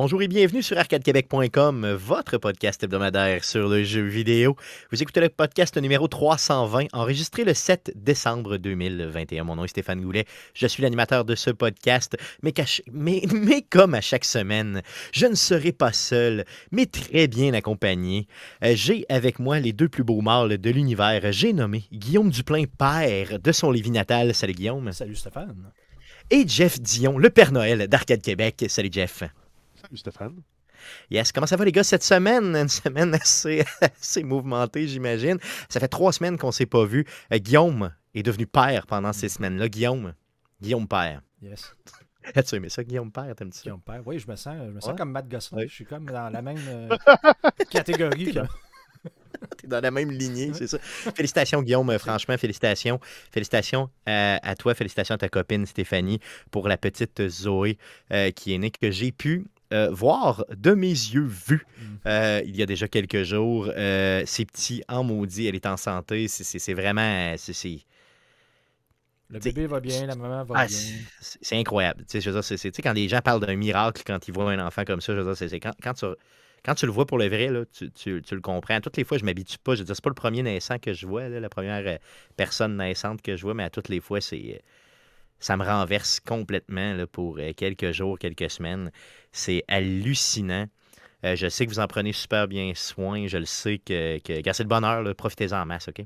Bonjour et bienvenue sur arcadequebec.com, votre podcast hebdomadaire sur le jeu vidéo. Vous écoutez le podcast numéro 320, enregistré le 7 décembre 2021. Mon nom est Stéphane Goulet, je suis l'animateur de ce podcast, mais, comme à chaque semaine, je ne serai pas seul, mais très bien accompagné. Euh, j'ai avec moi les deux plus beaux mâles de l'univers. J'ai nommé Guillaume Duplain, père de son Lévis natal. Salut Guillaume. Salut Stéphane. Et Jeff Dion, le Père Noël d'Arcade Québec. Salut Jeff. Stéphane. Yes, comment ça va les gars cette semaine? Une semaine assez, mouvementée, j'imagine. Ça fait trois semaines qu'on ne s'est pas vu. Euh, Guillaume est devenu père pendant ces semaines-là. Guillaume, Guillaume père. Yes. as aimé ça, Guillaume Père, ça? Guillaume Père, oui, je me sens, je me sens comme Matt Gosselin. Je suis comme dans la même euh, catégorie. T'es dans la même lignée, c'est ça. Félicitations, Guillaume. Franchement, félicitations. Félicitations euh, à, toi, félicitations à ta copine Stéphanie pour la petite Zoé qui est née, que j'ai pu euh, voir de mes yeux vus mhm. euh, il y a déjà quelques jours. Euh, ces petits en maudit, elle est en santé. C'est vraiment. Le bébé va bien, la maman va ah, bien. C'est incroyable. Tu sais, quand les gens parlent d'un miracle quand ils voient un enfant comme ça, quand, quand, tu, le vois pour le vrai, tu, le comprends. Toutes les fois, je m'habitue pas. Je veux c'est pas le premier naissant que je vois, la première personne naissante que je vois, mais à toutes les fois, c'est ça me renverse complètement pour euh, quelques jours, quelques semaines. C'est hallucinant. Euh, je sais que vous en prenez super bien soin. Je le sais que, que car c'est le bonheur, profitez-en en masse, OK?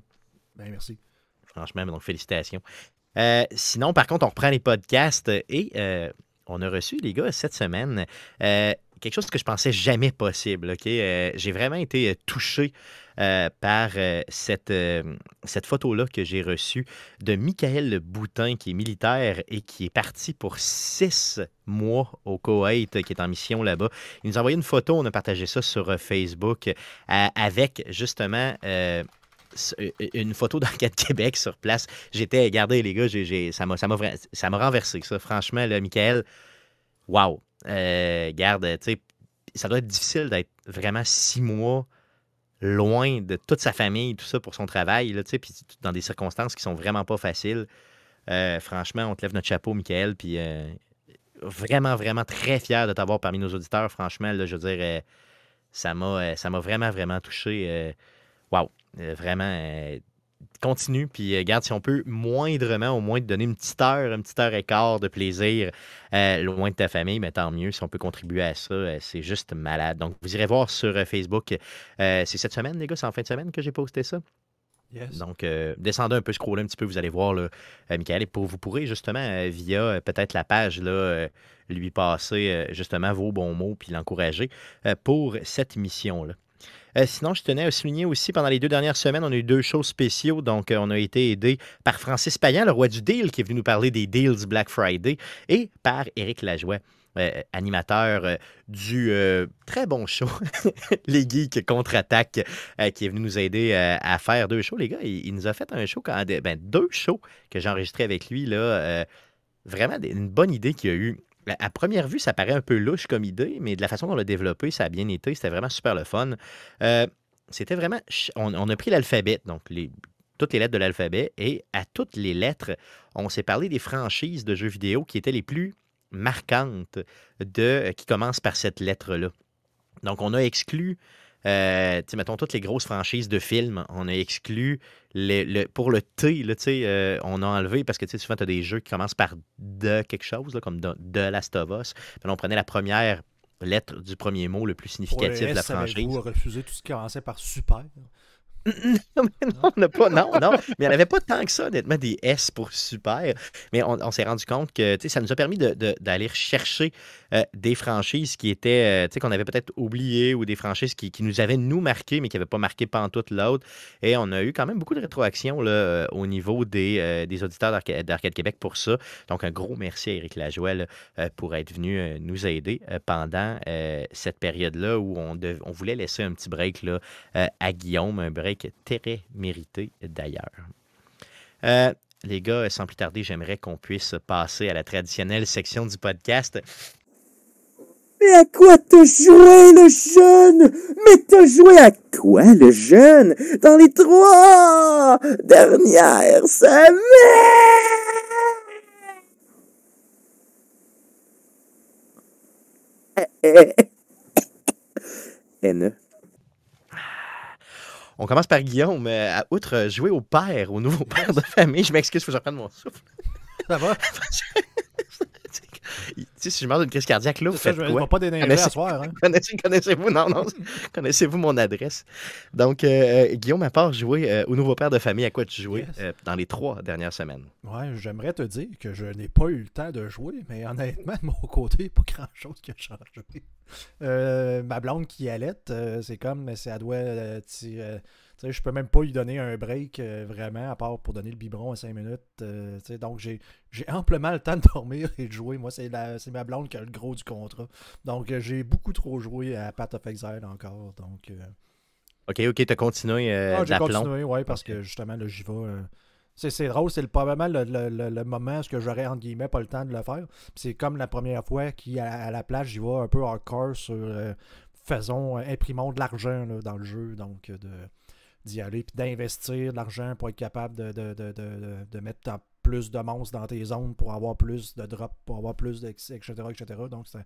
Bien, merci. Franchement, donc félicitations. Euh, sinon, par contre, on reprend les podcasts et on a reçu, les gars, cette semaine, quelque chose que je pensais jamais possible, OK? J'ai vraiment été touché euh, par euh, cette, euh, cette photo-là que j'ai reçue de Michael Boutin, qui est militaire et qui est parti pour six mois au Koweït, qui est en mission là-bas. Il nous a envoyé une photo, on a partagé ça sur Facebook, avec justement une photo d'Enquête Québec sur place. J'étais, regardez les gars, ça m'a renversé, ça. Franchement, le Michael, wow. garde, ça doit être difficile d'être vraiment six mois loin de toute sa famille, tout ça pour son travail, là, puis dans des circonstances qui sont vraiment pas faciles. Euh, franchement, on te lève notre chapeau, Michael, puis euh, vraiment, vraiment très fier de t'avoir parmi nos auditeurs. Franchement, je veux dire, euh, ça m'a vraiment, vraiment touché. Waouh! Wow. Vraiment, continue, puis euh, garde si on peut moindrement, au moins, te donner une petite heure, une petite heure et quart de plaisir euh, loin de ta famille, mais tant mieux si on peut contribuer à ça. Euh, c'est juste malade. Donc, vous irez voir sur Facebook. c'est cette semaine, les gars, c'est en fin de semaine que j'ai posté ça. Donc, descendez un peu, scrollez un petit peu, vous allez voir, le Michael, et pour, vous pourrez justement, via peut-être la page, là, lui passer justement vos bons mots puis l'encourager pour cette mission-là. Euh, sinon, je tenais à souligner aussi, pendant les deux dernières semaines, on a eu deux shows spéciaux. Donc, euh, on a été aidé par Francis Payan, le roi du deal, qui est venu nous parler des deals Black Friday, et par Éric Lajoie. Euh, animateur du très bon show, Les Geeks contre-attaque, qui est venu nous aider à faire deux shows. Les gars, il, nous a fait un show, quand, ben, deux shows que j'ai enregistré avec lui. Là, vraiment une bonne idée qu'il a eu. Ben, à première vue, ça paraît un peu louche comme idée, mais de la façon dont on l'a développé, ça a bien été. C'était vraiment super le fun. Euh, c'était vraiment. On, a pris l'alphabet, donc toutes les lettres de l'alphabet, et à toutes les lettres, on s'est parlé des franchises de jeux vidéo qui étaient les plus marquantes de, euh, qui commencent par cette lettre-là. Donc, on a exclu euh, tu mettons, toutes les grosses franchises de films, on a exclu le, pour le T, euh, on a enlevé parce que souvent, tu as des jeux qui commencent par de quelque chose, comme de, Last of Us. on prenait la première lettre du premier mot le plus significatif de la franchise. a refusé tout ce qui commençait par super non, mais on n'a pas, non, non. Mais il n'y avait pas tant que ça, honnêtement, des S pour super. Mais on, s'est rendu compte que ça nous a permis d'aller chercher euh, des franchises qui étaient, euh, qu'on avait peut-être oubliées ou des franchises qui, nous avaient, nous, marqué, mais qui n'avaient pas marqué toute l'autre. Et on a eu quand même beaucoup de rétroaction là, euh, au niveau des, auditeurs d'Arcade Québec pour ça. Donc, un gros merci à Éric Lajoie pour être venu nous aider pendant cette période-là où on, on voulait laisser un petit break là, à Guillaume, un break est très mérité, d'ailleurs. les gars, sans plus tarder, j'aimerais qu'on puisse passer à la traditionnelle section du podcast. Mais à quoi t'as joué, le jeune? Mais t'as joué à quoi, le jeune? Dans les trois dernières semaines! N. On commence par Guillaume. à outre jouer au père, au nouveau père de famille, je m'excuse, faut que je reprenne mon souffle. Ça va? sais, si je meurs d'une crise cardiaque, là, vous ça, je, ne pas dénigrer à soir. Hein. Connaissez, vous non, connaissez-vous mon adresse? Donc, euh, euh, Guillaume, à part jouer euh, au nouveau père de famille, à quoi tu jouais dans les trois dernières semaines? Ouais, j'aimerais te dire que je n'ai pas eu le temps de jouer, mais honnêtement, de mon côté, pas grand-chose qui a changé. ma blonde qui allait, c'est comme, mais c'est à doigt tu sais, je peux même pas lui donner un break euh, vraiment, à part pour donner le biberon à 5 minutes. Euh, tu sais, donc, j'ai amplement le temps de dormir et de jouer. Moi, c'est ma blonde qui a le gros du contrat. Donc, euh, j'ai beaucoup trop joué à Path of Exile encore. Donc, Ok, ok, t'as continué ah, la J'ai continué, oui, parce que justement, là, j'y vais. C'est drôle, c'est probablement le, le, le, le moment que j'aurais, entre guillemets, pas le temps de le faire. C'est comme la première fois qu'à à la plage, j'y vais un peu hardcore sur faisons, imprimons de l'argent dans le jeu. Donc, de, d'y aller, puis d'investir de l'argent pour être capable de, de, mettre plus de monstres dans tes zones pour avoir plus de drops, pour avoir plus de... etc., etc. Donc, ça,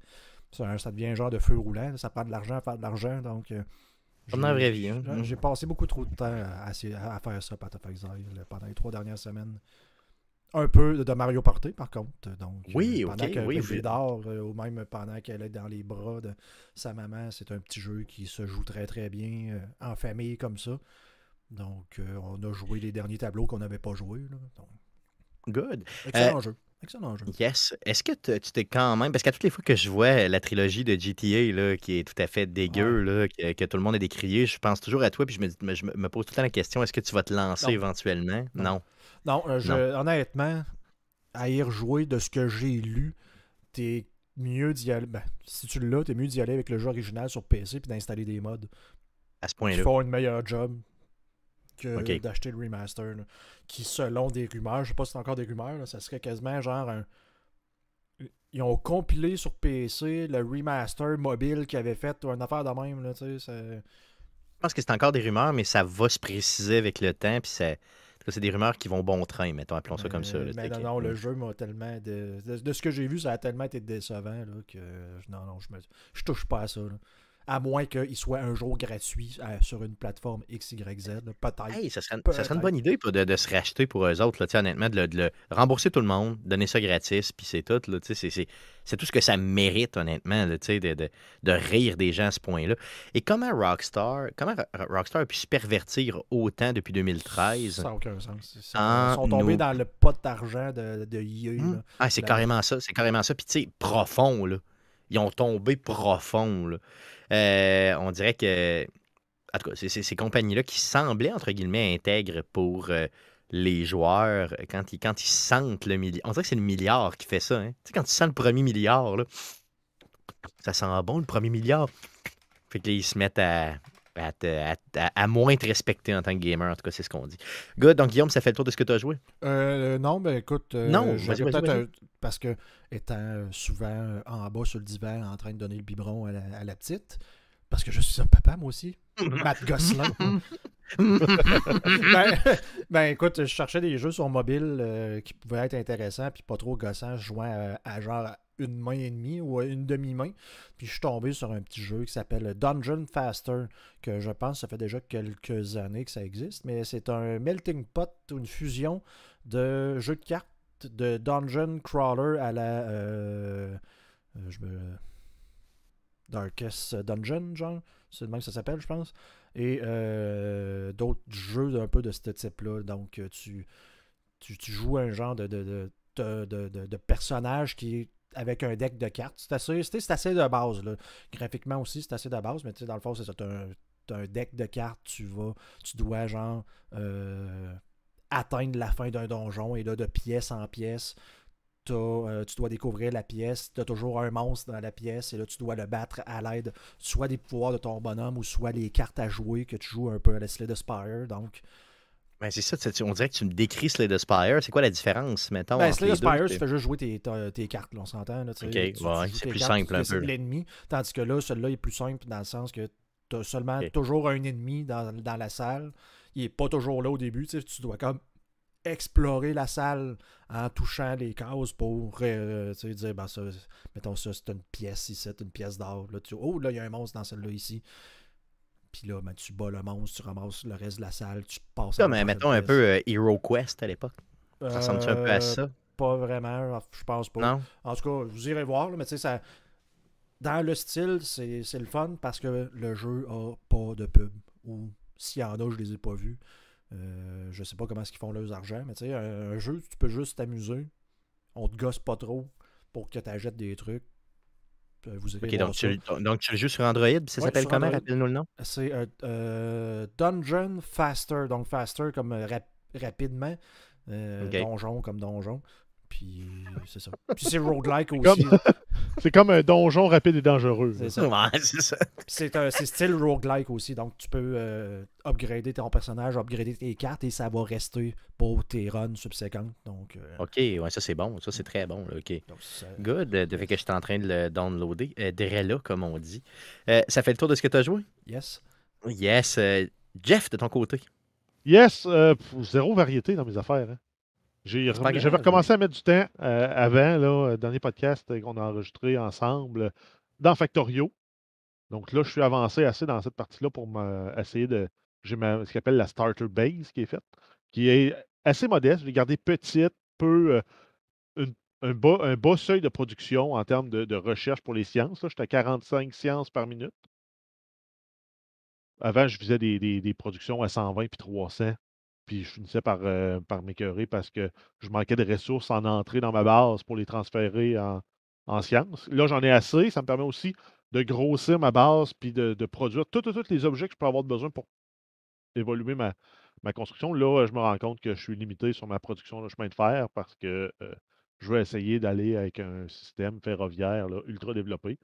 devient un genre de feu roulant. Ça prend de l'argent à faire de l'argent. Donc, euh, hein. j'ai hein? j'ai passé beaucoup trop de temps à, faire ça, pendant les trois dernières semaines. Un peu de Mario Party par contre. Donc, euh, oui, pendant que oui, euh, ou même pendant qu'elle est dans les bras de sa maman, c'est un petit jeu qui se joue très très bien euh, en famille comme ça. Donc, euh, on a joué les derniers tableaux qu'on n'avait pas joués. Good. Excellent euh, jeu. Excellent jeu. Yes. Est-ce que tu t'es quand même. Parce qu'à toutes les fois que je vois euh, la trilogie de GTA, qui est tout à fait dégueu, que, tout le monde a décrié, je pense toujours à toi, puis je me, je me pose tout le temps la question est-ce que tu vas te lancer éventuellement Non. Non, honnêtement, à y rejouer de ce que j'ai lu, t'es mieux d'y aller. Ben, si tu l'as, t'es mieux d'y aller avec le jeu original sur PC puis d'installer des mods. À ce point-là. Tu font une meilleur job que d'acheter le remaster. qui, selon des rumeurs, je sais pas si c'est encore des rumeurs, ça serait quasiment genre Ils ont compilé sur PC le remaster mobile qu'ils avaient fait ou une affaire de même. Là, Je pense que c'est encore des rumeurs, mais ça va se préciser avec le temps. Puis C'est des rumeurs qui vont bon train, mettons, appelons ça comme ça. Euh, mais non, le jeu m'a tellement. De... ce que j'ai vu, ça a tellement été décevant là, que non, non, je, me... je touche pas à ça à moins qu'il soit un jour gratuit euh, sur une plateforme XYZ, peut-être. ça, serait, une bonne idée de, se racheter pour eux autres, là, honnêtement, de le, rembourser tout le monde, donner ça gratis, puis c'est tout. C'est tout ce que ça mérite, honnêtement, de, de, rire des gens à ce point-là. Et comment Rockstar, comment Rockstar a pu se pervertir autant depuis 2013 Ça n'a aucun sens. Ils ah, sont tombés dans le pot d'argent de, de hmm. ah, c'est carrément ça, c'est carrément ça. Puis profond, là. Ils ont tombé profond, là. Euh, on dirait que, en tout cas, ces compagnies-là qui semblaient, entre guillemets, intègres pour euh, les joueurs quand ils, quand ils sentent le milliard. On dirait que c'est le milliard qui fait ça. Hein. Tu sais, quand tu sens le premier milliard, ça sent bon, le premier milliard. Fait que se mettent à, à, moins te respecter en tant que gamer. En tout cas, c'est ce qu'on dit. Good. Donc, Guillaume, ça fait le tour de ce que tu as joué? Euh, non, ben écoute, euh, non, je peut-être euh, parce que étant souvent en bas sur le divan en train de donner le biberon à la, petite, parce que je suis un papa, moi aussi. Matt Gosselin. Ben, ben, écoute, je cherchais des jeux sur mobile qui pouvaient être intéressants puis pas trop gossants, jouant à genre une main et demie ou euh, une demi-main. Puis je suis tombé sur un petit jeu qui s'appelle Dungeon Faster, que je pense ça fait déjà quelques années que ça existe, mais c'est un melting pot, une fusion de jeux de cartes, de dungeon crawler à la. Euh, euh, je me. Darkest Dungeon, genre. C'est le même que ça s'appelle, je pense. Et d'autres jeux un peu de ce type-là. Donc, tu, tu, joues un genre de, de, de, de personnage qui est avec un deck de cartes. C'est assez, de base. Là. Graphiquement aussi, c'est assez de base, mais dans le fond, c'est ça. un deck de cartes, tu vas, tu dois genre euh, atteindre la fin d'un donjon et là, de pièce en pièce. Euh, tu dois découvrir la pièce, tu as toujours un monstre dans la pièce et là tu dois le battre à l'aide soit des pouvoirs de ton bonhomme ou soit les cartes à jouer que tu joues un peu à la de Spire. Donc ben c'est ça, on dirait que tu me décris Slay the Spire. C'est quoi la différence, mettons? Ben, Slay the Spire, tu fais juste jouer tes, cartes, on s'entend. Là, ok, ouais, c'est plus simple un peu. l'ennemi, tandis que là, celui-là est plus simple dans le sens que tu as seulement toujours un ennemi dans, la salle. Il est pas toujours là au début, tu dois comme explorer la salle en touchant les cases pour euh, dire, ben, ça, mettons ça, c'est une pièce ici, c'est une pièce d'or. Là, tu, oh, là, il y a un monstre dans celle-là ici. Puis là, ben, tu bats le monstre, tu ramasses le reste de la salle, tu passes. mais euh, mettons un peu euh, Hero Quest à l'époque. Ça ressemble-tu un peu à euh, ça Pas vraiment, je pense pas. Non. En tout cas, vous irez voir, mais tu sais, ça. Dans le style, c'est le fun parce que le jeu a pas de pub. Ou s'il y en a, je les ai pas vus. Euh, je sais pas comment est-ce qu'ils font leurs argent, mais tu sais, un, jeu, tu peux juste t'amuser. On te gosse pas trop pour que tu achètes des trucs. Euh, ok, donc tu, le joues sur Android, ça s'appelle comment Rappelle-nous le nom. C'est euh, euh, Dungeon Faster, donc Faster comme rapidement, donjon comme donjon. Puis euh, c'est ça. Puis c'est roguelike aussi. C'est comme, un donjon rapide et dangereux. C'est ça. Ouais, c'est style roguelike aussi. Donc tu peux euh, upgrader ton personnage, upgrader tes cartes et ça va rester pour tes runs subséquentes. Donc, euh, Ok, ouais, ça c'est bon. Ça c'est très bon. Ok. Good. De fait que je suis en train de le downloader. Euh, Drella, comme on dit. ça fait le tour de ce que tu as joué? Yes. Yes. Jeff, de ton côté. Yes, zéro variété dans mes affaires. Hein. J'avais recommencé à mettre du temps euh, avant, là, euh, dernier podcast qu'on a enregistré ensemble euh, dans Factorio. Donc là, je suis avancé assez dans cette partie-là pour essayer de. J'ai ce qu'on appelle la starter base qui est faite, qui est assez modeste. Je l'ai garder petite, peu. un, bas, seuil de production en termes de, recherche pour les sciences. J'étais à 45 sciences par minute. Avant, je faisais des, des productions à 120 puis 300 puis je finissais par, euh, par m'écœurer parce que je manquais de ressources en entrée dans ma base pour les transférer en, science. Là, j'en ai assez. Ça me permet aussi de grossir ma base puis de, produire tous les objets que je peux avoir besoin pour évoluer ma, construction. Là, je me rends compte que je suis limité sur ma production de chemin de fer parce que euh, je vais essayer d'aller avec un système ferroviaire ultra développé.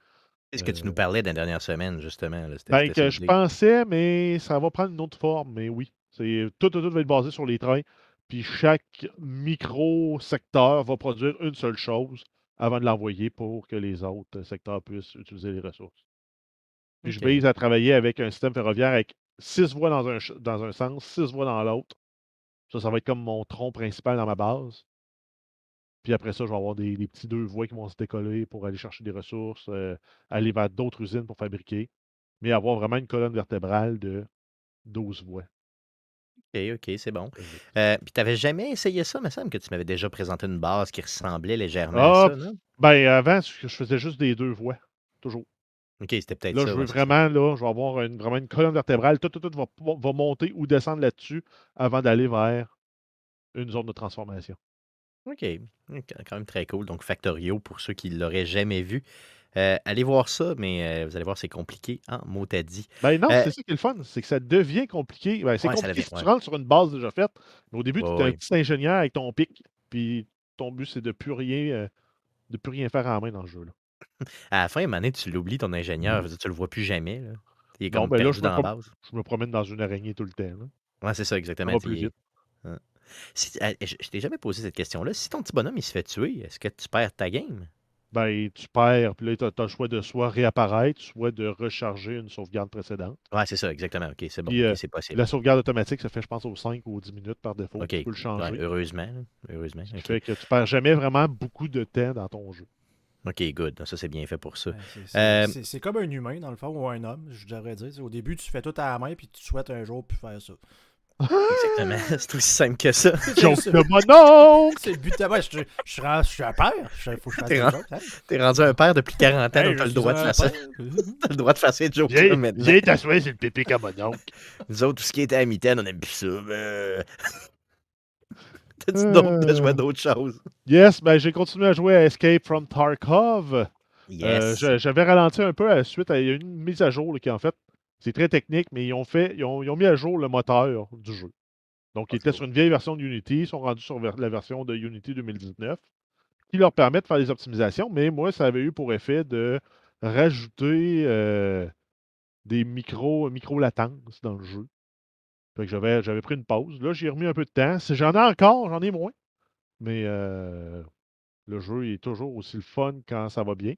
est ce que tu nous euh parlais dans la dernière semaine, justement. Ben, je pensais, mais ça va prendre une autre forme, mais oui tout, tout, tout va être basé sur les trains. Puis chaque micro-secteur va produire une seule chose avant de l'envoyer pour que les autres secteurs puissent utiliser les ressources. Puis je vise à travailler avec un système ferroviaire avec six voies dans un, dans un sens, six voies dans l'autre. Ça, ça va être comme mon tronc principal dans ma base. Puis après ça, je vais avoir des, petits deux voies qui vont se décoller pour aller chercher des ressources, euh, aller vers d'autres usines pour fabriquer, mais avoir vraiment une colonne vertébrale de 12 voies. OK, OK, c'est bon. Mmh euh, puis, tu n'avais jamais essayé ça, mais me semble que tu m'avais déjà présenté une base qui ressemblait légèrement à ah, ça, Ben, avant, je faisais juste des deux voix, toujours. OK, c'était peut-être Là, je veux vraiment, là, je vais avoir une, vraiment une colonne vertébrale. Tout, tout, tout va, va monter ou descendre là-dessus avant d'aller vers une zone de transformation. OK. Quand même très cool. Donc, Factorio, pour ceux qui ne l'auraient jamais vu, euh, allez voir ça, mais euh, vous allez voir, c'est compliqué, hein, mot à dit. Ben non, euh, c'est ça qui est le fun, c'est que ça devient compliqué. Ben, c'est compliqué si tu rentres sur une base déjà faite. Mais au début, tu es un petit ingénieur avec ton pic, puis ton but, c'est de plus rien de plus rien faire en main dans le jeu. Là. À la fin, année tu l'oublies, ton ingénieur. Mmh. Tu le vois plus jamais. Il est comme ben dans la base. Je me promène dans une araignée tout le temps. c'est ça, exactement. Hein. Ah, je, je t'ai jamais posé cette question-là. Si ton petit bonhomme il se fait tuer, est-ce que tu perds ta game? ben, tu perds, puis là, tu as, le choix de soit réapparaître, soit de recharger une sauvegarde précédente. Oui, c'est ça, exactement. OK, c'est bon. Euh, c'est possible. La sauvegarde automatique ça fait, je pense, aux 5 ou 10 minutes par défaut. Tu peux le changer. heureusement. heureusement. Ça que tu perds jamais vraiment beaucoup de temps dans ton jeu. OK, good. Ça, c'est bien fait pour ça. Euh, c'est comme un humain, dans le fond, ou un homme, je devrais dire. Au début, tu fais tout à la main, puis tu souhaites un jour plus faire ça. Exactement, c'est aussi simple que ça. Joke de mon C'est le but de... je, je, suis un père, il faut que je fasse hein. T'es rendu, rendu un père depuis 40 ans, et t'as le droit de faire ça. T'as le droit de faire ça, Joke, J'ai t'asseoir c'est le pépé comme mon Nous autres, tout ce qui était à mitaine, on aime plus ça. Mais... T'as dit d'autres, t'as joué d'autres choses. Yes, ben j'ai continué à jouer à Escape from Tarkov. Euh, yes. J'avais ralenti un peu à la suite. Il y a une mise à jour qui, en fait, c'est très technique, mais ils ont, fait, ont, mis à jour le moteur du jeu. Donc, ah, ils étaient sur une vieille version de Unity. ils sont rendus sur la version de Unity 2019, qui leur permet de faire des optimisations, mais moi, ça avait eu pour effet de rajouter euh, des micro, micro latences dans le jeu. Fait j'avais, pris une pause. Là, j'ai remis un peu de temps. J'en ai encore, j'en ai moins. Mais euh, le jeu est toujours aussi le fun quand ça va bien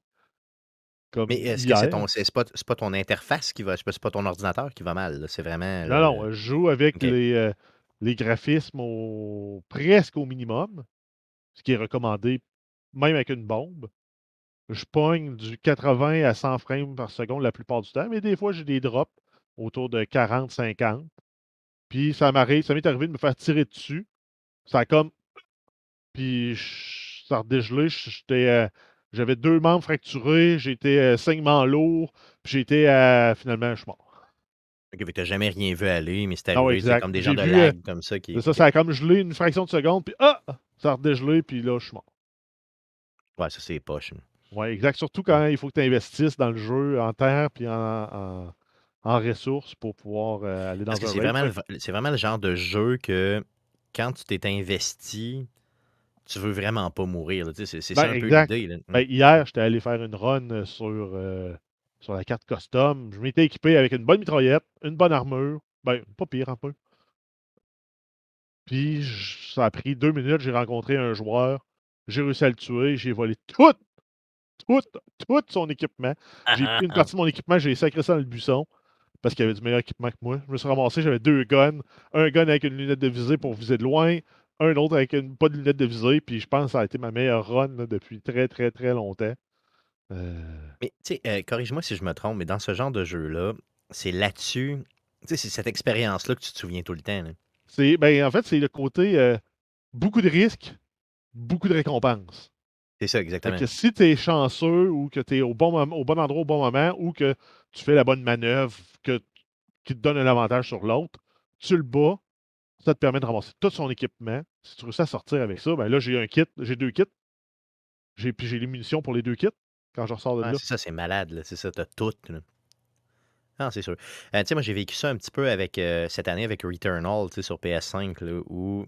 mais est-ce que c'est pas, ton interface qui va, c'est pas ton ordinateur qui va mal, c'est vraiment. Non, non, je joue avec les, euh, les graphismes presque au minimum, ce qui est recommandé, même avec une bombe. Je pogne du 80 à 100 frames par seconde la plupart du temps, mais des fois j'ai des drops autour de 40-50. Puis ça ça m'est arrivé de me faire tirer dessus. Ça a comme. Puis ça a redégelé, j'étais euh, j'avais deux membres fracturés, j'étais euh, saignement lourd, puis j'étais à... finalement, je suis mort. Tu n'as jamais rien vu aller, mais c'était ah comme des gens de vu, euh, lag comme ça. Qui... Ça, ça a comme gelé une fraction de seconde, puis ah, ça a redégelé, puis là, je suis mort. Ouais, ça, c'est poche. Hein. Ouais, exact. Surtout quand il faut que tu investisses dans le jeu en terre, puis en, en ressources pour pouvoir euh, aller dans Parce un C'est vraiment le genre de jeu que quand tu t'es investi, tu veux vraiment pas mourir. C'est ben, ça un peu l'idée. Ben, hier, j'étais allé faire une run euh, sur, euh, sur la carte custom. Je m'étais équipé avec une bonne mitraillette, une bonne armure. Ben, pas pire un peu. Puis ça a pris deux minutes, j'ai rencontré un joueur, j'ai réussi à le tuer, j'ai volé tout, tout, tout son équipement. J'ai pris une partie de mon équipement, j'ai sacré ça dans le buisson parce qu'il y avait du meilleur équipement que moi. Je me suis ramassé, j'avais deux guns. Un gun avec une lunette de visée pour viser de loin, un autre avec une, pas de lunettes de visée, puis je pense que ça a été ma meilleure run depuis très, très, très longtemps. Euh. Mais tu sais, euh, corrige-moi si je me trompe, mais dans ce genre de jeu-là, c'est là-dessus, tu sais, c'est cette expérience-là que tu te souviens tout le temps. C'est, ben, en fait, c'est le côté euh, beaucoup de risques, beaucoup de récompenses. C'est ça, exactement. si tu es chanceux ou que tu es au bon, au bon endroit au bon moment ou que tu fais la bonne manœuvre que, qui te donne un avantage sur l'autre, tu le bats, ça te permet de ramasser tout son équipement. Si tu réussis à sortir avec ça, ben là, j'ai un kit, j'ai deux kits. J'ai, puis j'ai les munitions pour les deux kits quand je ressors de ah, C'est ça, c'est malade, là. C'est ça, t'as tout. ah c'est sûr. Euh, tu sais, moi, j'ai vécu ça un petit peu avec euh, cette année avec Returnal, tu sur PS5, là, où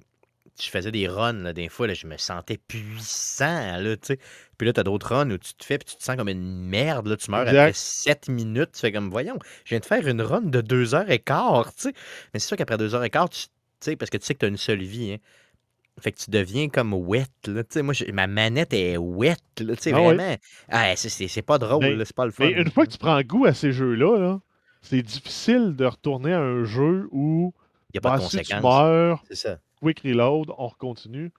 je faisais des runs, des fois, là, je me sentais puissant, là, tu sais. Puis là, t'as d'autres runs où tu te fais, puis tu te sens comme une merde, là, tu meurs après 7 minutes, tu fais comme, voyons, je viens de faire une run de 2 heures et quart, tu sais. Mais c'est sûr qu'après 2 heures et quart, tu sais, parce que tu sais que tu as une seule vie. Hein. Fait que tu deviens comme wet. Là. sais, moi, ma manette est wet. Là, ah vraiment. Ah, c'est pas drôle, c'est pas le fun. une fois que tu prends goût à ces jeux-là, c'est difficile de retourner à un jeu où a pas de bah, tu meurs, ça. quick reload, on recontinue.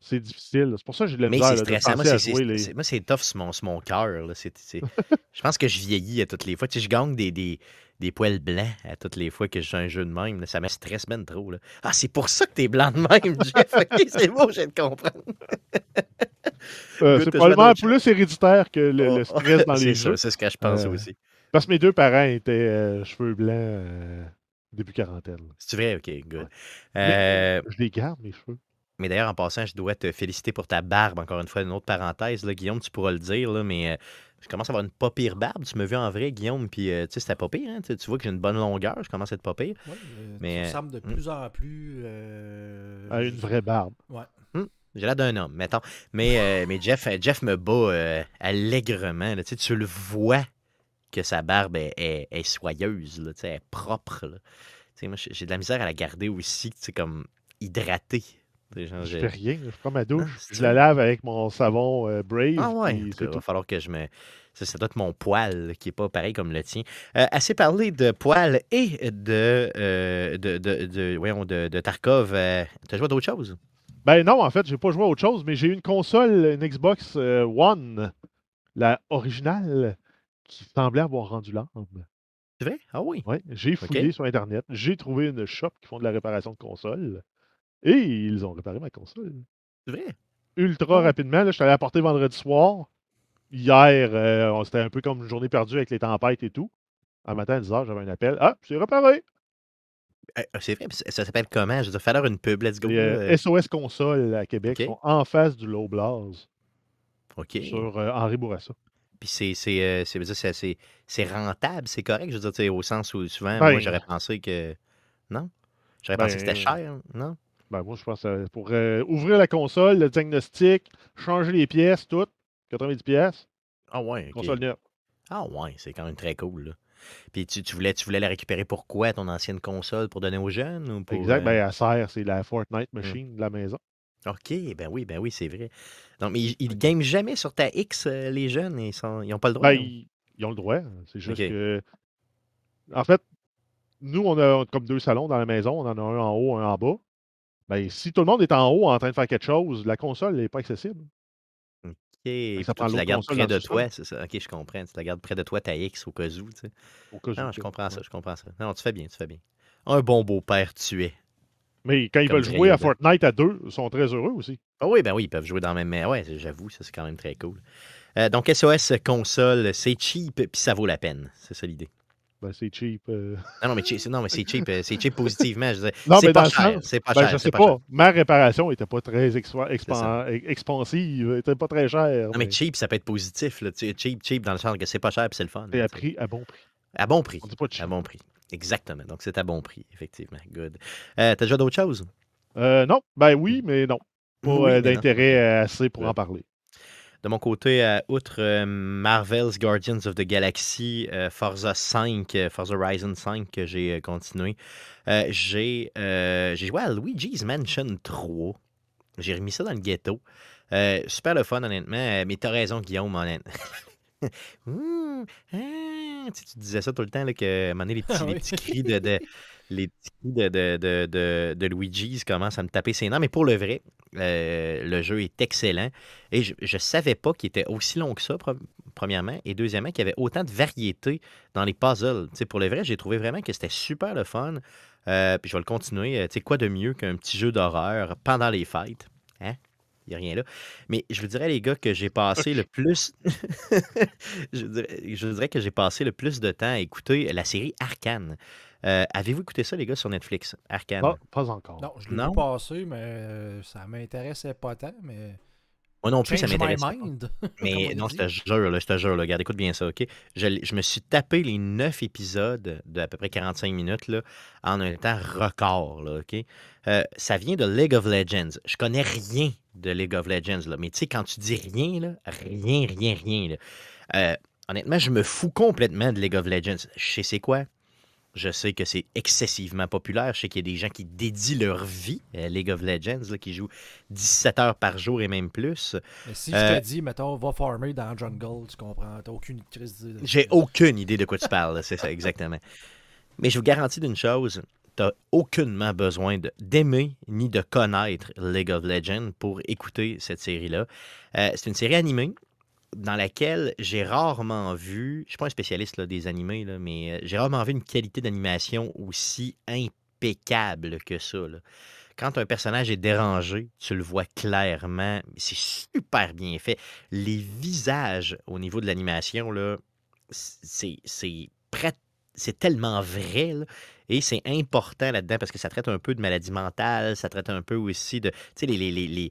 C'est difficile. C'est pour ça que j'ai de la misère. Mais c'est stressant. Moi, c'est tough sur mon, mon cœur. Je pense que je vieillis à toutes les fois. Tu sais, je gagne des, des des poils blancs à toutes les fois que je joue un jeu de même. Ça me stresse même ben trop. Là. Ah, c'est pour ça que t'es blanc de même, Jeff. OK, c'est beau, je viens de comprendre. Euh, c'est probablement plus héréditaire que le, oh, oh, stress dans les jeux. C'est ce que je pense euh, aussi. Parce que mes deux parents étaient euh, cheveux blancs début quarantaine. C'est vrai, ok, good. je les garde, mes cheveux. Mais d'ailleurs, en passant, je dois te féliciter pour ta barbe, encore une fois, une autre parenthèse. Guillaume, tu pourras le dire, mais euh, je commence à avoir une pas pire barbe. Tu me vois en vrai, Guillaume, puis euh, tu sais, c'était pas pire. Hein. Tu, vois que j'ai une bonne longueur, je commence à être pas pire. Euh, mais, tu de hmm. plus en plus une vraie barbe. Ouais. Hmm. j'ai l'air d'un homme, mettons. Mais, mais Jeff, Jeff me bat allègrement. tu le vois que sa barbe est, soyeuse, elle est propre. j'ai de la misère à la garder aussi, comme hydratée je fais rien, je prends ma douche, je la lave avec mon savon euh, Brave. Ah ouais, il va falloir que je me... Ça, doit être mon poil qui n'est pas pareil comme le tien. Euh, assez parlé de poil et euh, de, de, de, voyons, de, de Tarkov. T'as joué à d'autres choses? Ben non, en fait, j'ai pas joué à autre chose, mais j'ai une console, une Xbox One, la originale, qui semblait avoir rendu l'âme. C'est vrai? Ah oui? Oui, j'ai fouillé sur Internet, j'ai trouvé une shop qui font de la réparation de console. Et ils ont réparé ma console. C'est vrai? Ultra ah rapidement. je suis allé apporter vendredi soir. Hier, c'était euh, un peu comme une journée perdue avec les tempêtes et tout. Un matin à 10h, j'avais un appel. Ah, c'est réparé! Eh, ah, c'est vrai, ça s'appelle comment? Je dois faire une pub, let's go. SOS euh, Console à Québec sont en face du Low Blast. OK. Sur euh, Henri Bourassa puis c'est rentable, c'est correct. Je veux dire, au sens où souvent, moi, ben j'aurais pensé que. Non? J'aurais pensé que c'était ben cher, non? Ben, moi, je pense que euh, pour euh, ouvrir la console, le diagnostic, changer les pièces, toutes, 90 pièces. Ah ouais. Console Ah ouais, c'est quand même très cool. Puis tu, voulais, tu voulais la récupérer pour quoi, ton ancienne console, pour donner aux jeunes Exact, euh? ben, elle sert, c'est la Fortnite mmh. machine de la maison. OK, ben oui, ben oui, c'est vrai. Donc, mais ils, ne game jamais sur ta X, les jeunes, ils n'ont ils pas le droit. Ben, ils, ont le droit. C'est juste que. En fait, nous, on a comme deux salons dans la maison. On en a un en haut, un en bas. Ben, si tout le monde est en haut en train de faire quelque chose, la console n'est pas accessible. OK. ça prend tu la gardes près de toi, c'est ça. OK, je comprends. Tu la gardes près de toi, ta X au cas où. Au cas non, je comprends ça, je comprends ça. Non, tu fais bien, tu fais bien. Un bon beau-père tué. Mais quand ils veulent jouer à Fortnite à deux, ils sont très heureux aussi. Ah oui, ben oui, ils peuvent jouer dans la même main. Ouais, j'avoue, ça c'est quand même très cool. Euh, donc SOS console, c'est cheap puis ça vaut la peine. C'est ça l'idée. Ben, c'est cheap. Euh. Non, mais, cheap, non, mais c'est cheap, euh, c'est cheap positivement. c'est pas, ben, cher. C'est pas cher. Je sais pas. Ma réparation n'était pas très e, expansive, n'était pas très chère. Non, mais... cheap, ça peut être positif. Là. Cheap, cheap, dans le sens que c'est pas cher et c'est le fun. C'est à, à bon prix. À bon prix. pas À bon prix. Exactement. Donc, c'est à bon prix, effectivement. Good. Euh, T'as déjà d'autres choses? Euh, non. Ben oui, hmm. mais non. Pas d'intérêt assez pour en parler. De mon côté, euh, outre euh, Marvel's Guardians of the Galaxy, euh, Forza 5, Forza Horizon 5 que j'ai continué, j'ai joué à Luigi's Mansion 3. J'ai remis ça dans le ghetto. super le fun, honnêtement. Mais t'as raison, Guillaume, honnêtement. Hein, tu, disais ça tout le temps, que à les petits, ah cris de les de, de, de, Luigi's commencent à me taper ses noms. Mais pour le vrai, euh, le jeu est excellent. Et je ne savais pas qu'il était aussi long que ça, premièrement. Et deuxièmement, qu'il y avait autant de variété dans les puzzles. pour le vrai, j'ai trouvé vraiment que c'était super le fun. Euh, puis je vais le continuer. Euh, sais, quoi de mieux qu'un petit jeu d'horreur pendant les fêtes? Hein? Il n'y a rien là. Mais je vous dirais, les gars, que j'ai passé le plus. je, vous que j'ai passé le plus de temps à écouter la série Arcane. Euh, avez-vous écouté ça, les gars, sur Netflix, Arcane? Pas, encore. Non, je l'ai pas passé, mais euh, ça m'intéressait pas tant, mais... Moi non plus, ça m'intéresse. Mais non, je te jure, là, je te jure, regarde, écoute bien ça, OK? Je, me suis tapé les neuf épisodes de à peu près 45 minutes là, en un temps record, là, OK? Euh, ça vient de League of Legends. Je connais rien de League of Legends, là, mais tu sais, quand tu dis rien, là, rien, rien, rien, honnêtement, je me fous complètement de League of Legends. Je sais c'est quoi, je sais que c'est excessivement populaire. Je sais qu'il y a des gens qui dédient leur vie à euh, League of Legends, qui jouent 17 heures par jour et même plus. si je te euh, dis, mettons, va farmer dans Jungle, tu comprends? T'as aucune J'ai aucune idée de quoi tu parles, c'est ça, exactement. Mais je vous garantis d'une chose, t'as aucunement besoin d'aimer ni de connaître League of Legends pour écouter cette série-là. Euh, c'est une série animée dans laquelle j'ai rarement vu, je ne suis pas un spécialiste des animés, mais euh, j'ai rarement vu une qualité d'animation aussi impeccable que ça. Quand un personnage est dérangé, tu le vois clairement. C'est super bien fait. Les visages au niveau de l'animation, c'est tellement vrai. Et c'est important là-dedans parce que ça traite un peu de maladie mentale, ça traite un peu aussi de. Tu sais, les,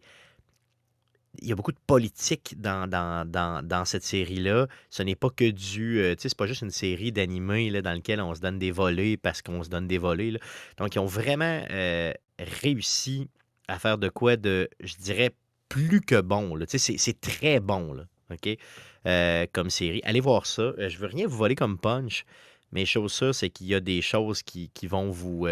il y a beaucoup de politique dans, dans, cette série-là. Ce n'est pas que du. Euh, tu sais, c'est pas juste une série d'animés dans laquelle on se donne des volets parce qu'on se donne des volets. Donc, ils ont vraiment euh, réussi à faire de quoi de, je dirais, plus que bon. Tu sais, c'est très bon, là, OK? Euh, comme série. Allez voir ça. je veux rien vous voler comme punch, mais chose ça, c'est qu'il y a des choses qui, vont vous.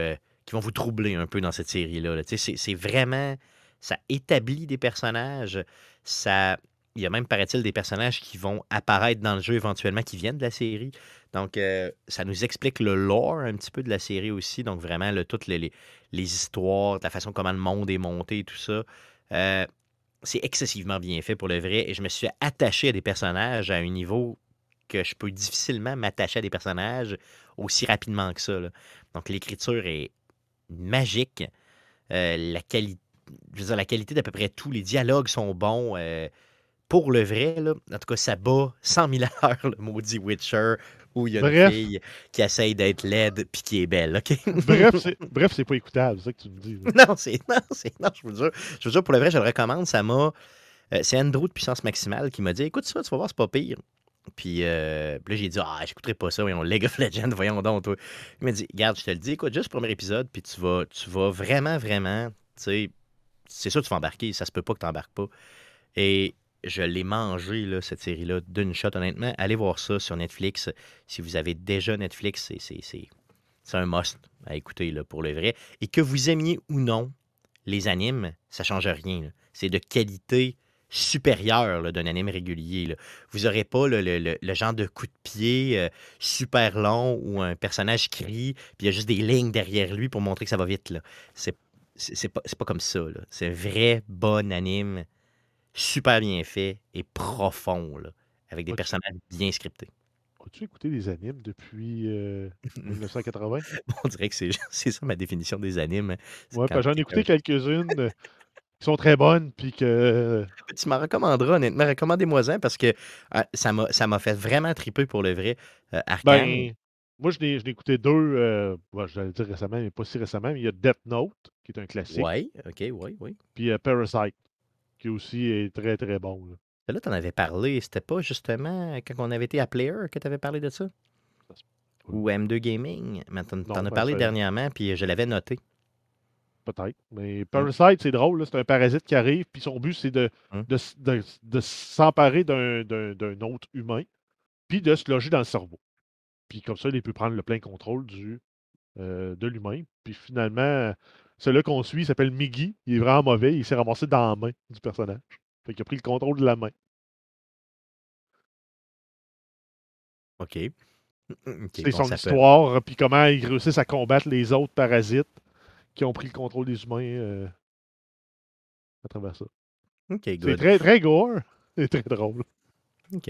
qui vont vous troubler un peu dans cette série-là. Tu sais, c'est vraiment ça établit des personnages, ça... Il y a même, paraît-il, des personnages qui vont apparaître dans le jeu éventuellement, qui viennent de la série. Donc, euh, ça nous explique le lore un petit peu de la série aussi. Donc, vraiment, le, toutes les, histoires, la façon comment le monde est monté, et tout ça. Euh, c'est excessivement bien fait pour le vrai. Et je me suis attaché à des personnages à un niveau que je peux difficilement m'attacher à des personnages aussi rapidement que ça. Donc l'écriture est magique. Euh, la qualité je veux dire, la qualité d'à peu près tous Les dialogues sont bons. Euh, pour le vrai, là, en tout cas, ça bat 100 000 heures, le maudit Witcher, où il y a une fille qui essaye d'être laide puis qui est belle. OK? bref, c'est, bref, c'est pas écoutable, c'est ça que tu me dis. Non, c'est, non, c'est, non, je vous jure. Je vous jure, pour le vrai, je le recommande. Ça m'a. Euh, c'est Andrew de Puissance Maximale qui m'a dit Écoute ça, tu vas voir, c'est pas pire. Euh, puis, là, j'ai dit Ah, j'écouterai pas ça, voyons, League of Legends, voyons donc, toi. Il m'a dit Garde, je te le dis, écoute juste le premier épisode, puis tu vas, tu vas vraiment, vraiment, tu sais c'est sûr tu vas embarquer, ça se peut pas que tu n'embarques pas. Et je l'ai mangé, là, cette série-là, d'une shot, honnêtement. Allez voir ça sur Netflix. Si vous avez déjà Netflix, c'est un must à écouter pour le vrai. Et que vous aimiez ou non les animes, ça ne change rien. C'est de qualité supérieure d'un anime régulier. Vous n'aurez pas le, genre de coup de pied euh, super long où un personnage crie, puis il y a juste des lignes derrière lui pour montrer que ça va vite. C'est c'est pas, comme ça. C'est un vrai bon anime, super bien fait et profond, là, avec des personnages bien scriptés. As-tu écouté des animes depuis 1980? Euh, On dirait que c'est ça ma définition des animes. Ouais, j'en ai écouté quelques-unes euh, qui sont très bonnes, puis que... Tu m'en recommanderas, honnêtement. Recommandez-moi-en, parce que ah, ça m'a fait vraiment triper pour le vrai. Euh, moi, je l'ai écouté deux, je euh, bon, j'allais dire récemment, mais pas si récemment. il y a Death Note, qui est un classique. Oui, OK, oui, oui. Puis euh, Parasite, qui aussi est très, très bon. Là, là tu en avais parlé. C'était pas justement euh, quand on avait été à Player que tu avais parlé de ça? Ou M2 Gaming? Tu en, as parlé dernièrement, puis je l'avais noté. Peut-être. Mais hein? Parasite, c'est drôle. C'est un parasite qui arrive, puis son but, c'est de, hein? de s'emparer d'un autre humain, puis de se loger dans le cerveau. Puis comme ça, il peut prendre le plein contrôle du, euh, de l'humain. Puis finalement, celui là qu'on suit s'appelle Miggy. Il est vraiment mauvais. Il s'est ramassé dans la main du personnage. Fait qu'il a pris le contrôle de la main. OK. c'est son histoire, puis comment il réussit à combattre les autres parasites qui ont pris le contrôle des humains euh, à travers ça. Okay, c'est très, très gore C'est très drôle. OK.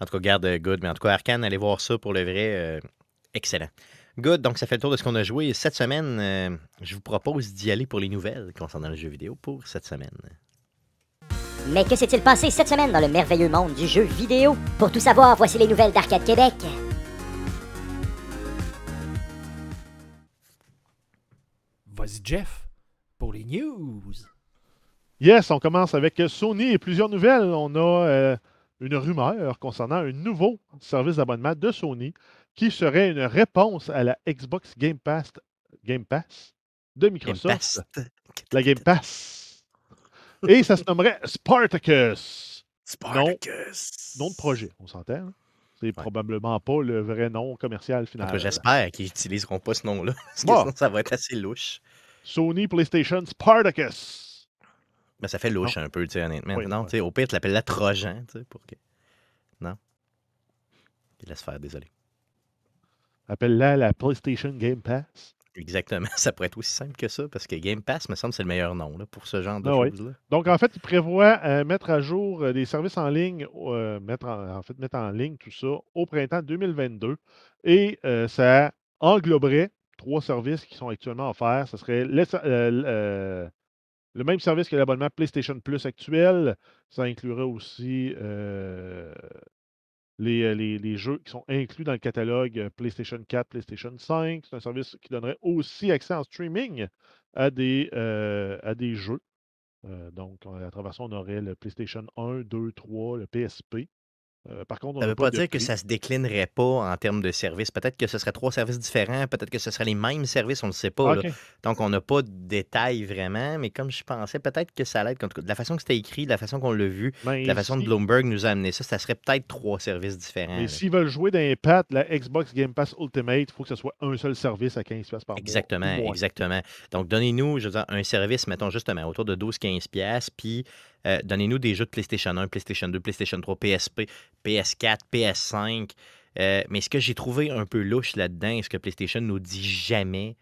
En tout cas, garde euh, Good. Mais en tout cas, Arkane, allez voir ça pour le vrai. Euh, excellent. Good, donc ça fait le tour de ce qu'on a joué cette semaine. Euh, je vous propose d'y aller pour les nouvelles concernant le jeu vidéo pour cette semaine. Mais que s'est-il passé cette semaine dans le merveilleux monde du jeu vidéo Pour tout savoir, voici les nouvelles d'Arcade Québec. Vas-y Jeff, pour les news. Yes, on commence avec Sony et plusieurs nouvelles. On a une rumeur concernant un nouveau service d'abonnement de Sony qui serait une réponse à la Xbox Game Pass, de Microsoft. La Game Pass. Et ça se nommerait Spartacus. Spartacus. Nom, de projet, on s'entend. Hein. C'est probablement pas le vrai nom commercial ah, ben, final. J'espère qu'ils n'utiliseront pas ce nom-là. sinon, ça va être assez louche. Sony PlayStation Spartacus. Mais ben, ça fait louche un peu, tu sais, honnêtement. non, tu sais, au pire, tu l'appelles la Trojan, tu sais, pour que. Non. Il laisse faire, désolé. Appelle-la la PlayStation Game Pass. Exactement. Ça pourrait être aussi simple que ça, parce que Game Pass, me semble, c'est le meilleur nom là, pour ce genre de ben choses. là Donc, en fait, il prévoit euh, mettre à jour euh, des services en ligne, euh, mettre en, fait, mettre en ligne tout ça au printemps 2022. Et ça engloberait trois services qui sont actuellement offerts. Ce serait le même service que l'abonnement PlayStation Plus actuel, ça inclurait aussi euh, euh, les, jeux qui sont inclus dans le catalogue euh, PlayStation 4, PlayStation 5. C'est un service qui donnerait aussi accès en streaming à des, à des jeux. donc, à travers ça, on aurait le PlayStation 1, 2, 3, le PSP, euh, ça ne veut pas, dire que ça ne se déclinerait pas en termes de services. Peut-être que ce serait trois services différents, peut-être que ce seraient les mêmes services, on ne le sait pas. Ah, Donc, on n'a pas de détails vraiment, mais comme je pensais, peut-être que ça allait être. De la façon que c'était écrit, de la façon qu'on l'a vu, ben, de la façon que Bloomberg nous a amené ça, ça serait peut-être trois services différents. Mais s'ils veulent jouer d'un pad, la Xbox Game Pass Ultimate, il faut que ce soit un seul service à 15$ par mois. Exactement, exactement. Donc, donnez-nous, un service, mettons justement, autour de 12-15$, puis euh, donnez-nous des jeux de PlayStation 1, PlayStation 2, PlayStation 3, PSP, PS4, PS5. mais ce que j'ai trouvé un peu louche là-dedans, ce que PlayStation nous dit jamais,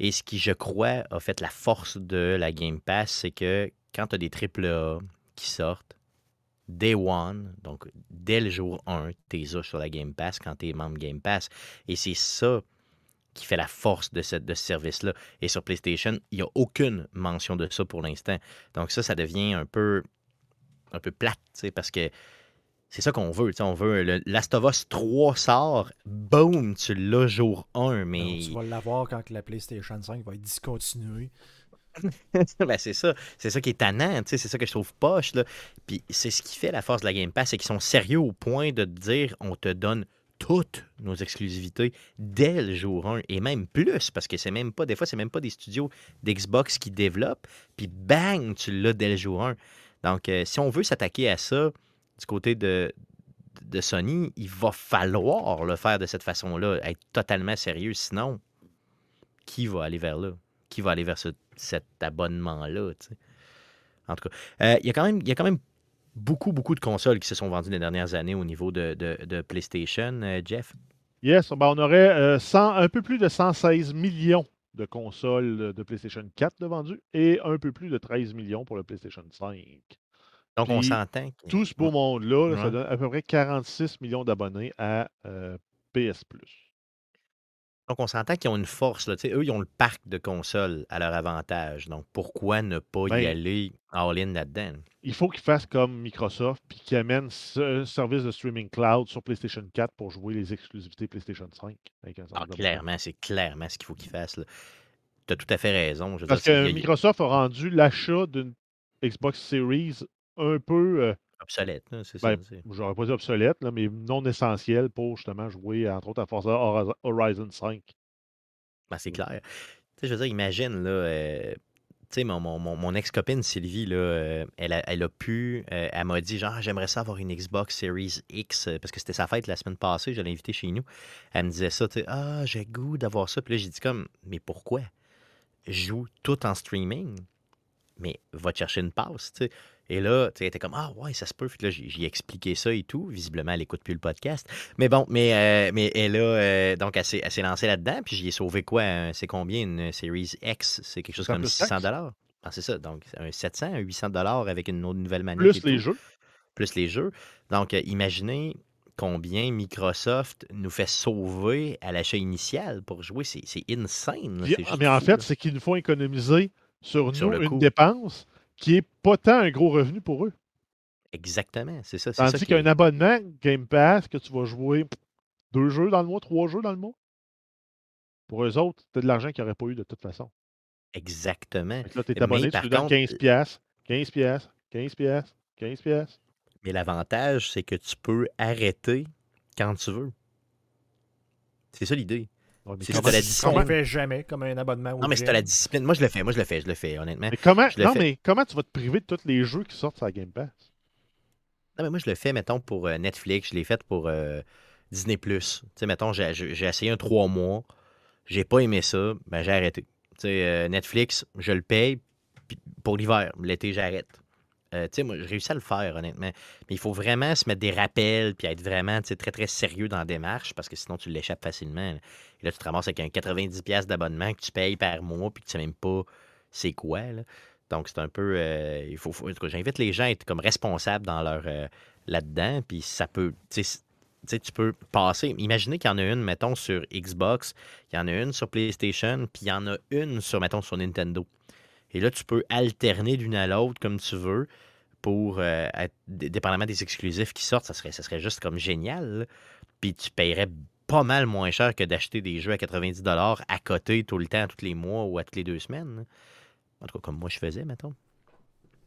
et ce qui, je crois, a fait la force de la Game Pass, c'est que quand tu as des AAA qui sortent, Day One, donc dès le jour 1, tu es sur la Game Pass quand tu es membre Game Pass. Et c'est ça qui fait la force de, cette, de ce service-là. Et sur PlayStation, il n'y a aucune mention de ça pour l'instant. Donc ça, ça devient un peu, un peu plate, parce que c'est ça qu'on veut. On veut le Last of 3 sort, boum, tu l'as jour 1, mais... tu vas l'avoir quand la PlayStation 5 va être discontinuée. Ben, c'est ça, c'est ça qui est tannant, c'est ça que je trouve poche. Là. Puis c'est ce qui fait la force de la Game Pass, c'est qu'ils sont sérieux au point de te dire on te donne toutes nos exclusivités dès le jour 1 et même plus parce que c'est même pas des fois c'est même pas des studios d'Xbox qui développent puis bang tu l'as dès le jour 1. Donc euh, si on veut s'attaquer à ça du côté de, de Sony, il va falloir le faire de cette façon-là, être totalement sérieux sinon qui va aller vers là Qui va aller vers cet abonnement là, tu En tout cas, il euh, il y a quand même beaucoup, beaucoup de consoles qui se sont vendues les dernières années au niveau de, PlayStation, euh, Jeff? Yes, ben, on aurait euh, un peu plus de 116 millions de consoles de PlayStation 4 de vendues et un peu plus de 13 millions pour le PlayStation 5. Donc, on s'entend. Que... Tout ce beau monde-là, ça donne à peu près 46 millions d'abonnés à euh, PS donc, on s'entend qu'ils ont une force. Là. Eux, ils ont le parc de consoles à leur avantage. Donc, pourquoi ne pas y ben aller all-in là-dedans? Il faut qu'ils fassent comme Microsoft puis qu'ils amènent ce service de streaming cloud sur PlayStation 4 pour jouer les exclusivités PlayStation 5. Ah, clairement, c'est clairement ce qu'il faut qu'ils fassent. Tu as tout à fait raison. Parce que Microsoft a rendu l'achat d'une Xbox Series un peu. Euh, Obsolète, ben, c'est J'aurais pas dit obsolète, mais non essentiel pour justement jouer, entre autres, à Forza Horizon 5. Ben, c'est clair. je veux dire, imagine, là, euh, mon, ex-copine Sylvie, là, euh, elle, a, pu, euh, elle m'a dit, genre, j'aimerais ça avoir une Xbox Series X, parce que c'était sa fête la semaine passée, je l'ai invitée chez nous. Elle me disait ça, ah, j'ai goût d'avoir ça. Puis là, j'ai dit comme, mais pourquoi? Je joue tout en streaming mais va te chercher une passe, Et là, tu sais, était comme Ah ouais, ça se peut. Puis là, j'ai expliqué ça et tout. Visiblement, elle écoute plus le podcast. Mais bon, mais, euh, mais elle a euh, donc elle s'est lancée là-dedans, puis j'y ai sauvé quoi? c'est combien une Series X? C'est quelque chose comme 600 dollars. Ah, c'est ça, donc un 700, un 800 dollars avec une nouvelle manette. Plus les jeux. Plus les jeux. Donc, euh, imaginez combien Microsoft nous fait sauver à l'achat initial pour jouer. C'est insane. Ah, mais en fait, c'est qu'ils nous font économiser sur, nous une dépense qui n'est pas tant un gros revenu pour eux. Exactement, c'est ça. Tandis qu'un abonnement Game Pass, que tu vas jouer deux jeux dans le mois, trois jeux dans le mois, pour eux autres, tu de l'argent qu'ils n'auraient pas eu de toute façon. Exactement. là, tu es abonné, tu donnes 15 pièces 15 pièces 15 pièces 15 Mais l'avantage, c'est que tu peux arrêter quand tu veux. C'est ça l'idée c'est la discipline. jamais comme un abonnement. non, mais c'est la discipline. Moi, je le fais. Moi, je le fais. Je le fais, honnêtement. Mais comment, non, mais comment tu vas te priver de tous les jeux qui sortent sur la Game Pass? Non, mais moi, je le fais, mettons, pour euh, Netflix. Je l'ai fait pour euh, Disney. Tu sais, mettons, j'ai essayé un trois mois. J'ai pas aimé ça. Ben, j'ai arrêté. Tu sais, euh, Netflix, je le paye pour l'hiver. L'été, j'arrête. Euh, tu moi, j'ai réussi à le faire, honnêtement. Mais il faut vraiment se mettre des rappels puis être vraiment très, très sérieux dans la démarche parce que sinon, tu l'échappes facilement. là, tu te ramasses avec un 90$ d'abonnement que tu payes par mois puis que tu sais même pas c'est quoi. Là. Donc, c'est un peu. Euh, il faut, j'invite les gens à être comme responsables dans leur. Euh, là-dedans, puis ça peut. tu tu peux passer. Imaginez qu'il y en a une, mettons, sur Xbox, il y en a une sur PlayStation, puis il y en a une sur, mettons, sur Nintendo. Et là, tu peux alterner d'une à l'autre comme tu veux pour, euh, être, dépendamment des exclusifs qui sortent, ça serait, ça serait juste comme génial. Puis tu paierais pas mal moins cher que d'acheter des jeux à 90 à côté tout le temps, tous les mois ou à toutes les deux semaines. En tout cas, comme moi je faisais, mettons.